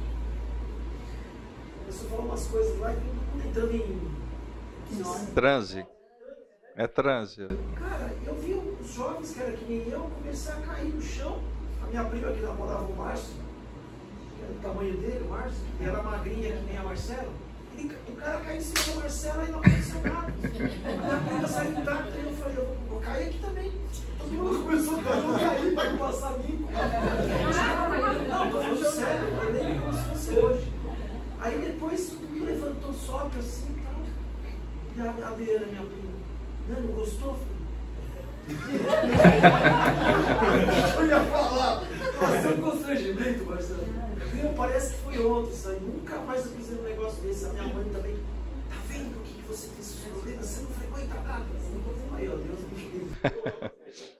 Speaker 3: Começou a falar umas coisas lá e todo mundo entrando em.
Speaker 1: Transe. É transe. Cara,
Speaker 3: eu vi os jovens, cara, que nem eu, começar a cair no chão. A minha prima que namorava o Márcio o tamanho dele, o Márcio, e ela é magrinha que nem a Marcela. Ele, o cara caiu em cima da Marcela e não aconteceu nada. A bunda saiu intacta e eu falei, eu, eu caí aqui também. Todo mundo começou a cair, para vai passar limpo. Não, tô falando sério, eu como se fosse hoje. Aí depois me levantou só que assim, tal. E a, Leana, minha prima, não gostou? Eu ia falar.
Speaker 1: Nossa, constrangimento, Marcelo. Meu, parece que foi ontem, sabe? Nunca mais eu fiz um negócio desse. A minha mãe também. Tá vendo o que, que você fez? Você não frequenta nada. Você não confirma aí, ó. Deus me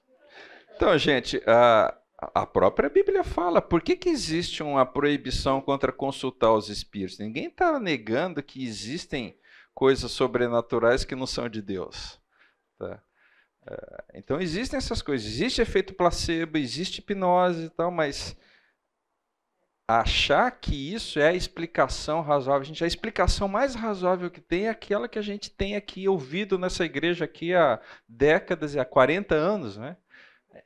Speaker 1: Então, gente, a, a própria Bíblia fala. Por que, que existe uma proibição contra consultar os espíritos? Ninguém está negando que existem coisas sobrenaturais que não são de Deus. Tá? Ah, então existem essas coisas. Existe efeito placebo, existe hipnose e tal, mas achar que isso é a explicação razoável. Gente, a explicação mais razoável que tem é aquela que a gente tem aqui ouvido nessa igreja aqui há décadas e há 40 anos, né?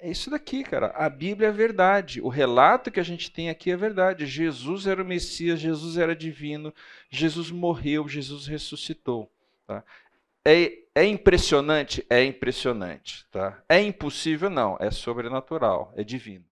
Speaker 1: É isso daqui, cara. A Bíblia é verdade. O relato que a gente tem aqui é verdade. Jesus era o Messias, Jesus era divino, Jesus morreu, Jesus ressuscitou. Tá? É, é impressionante? É impressionante. Tá? É impossível? Não. É sobrenatural. É divino.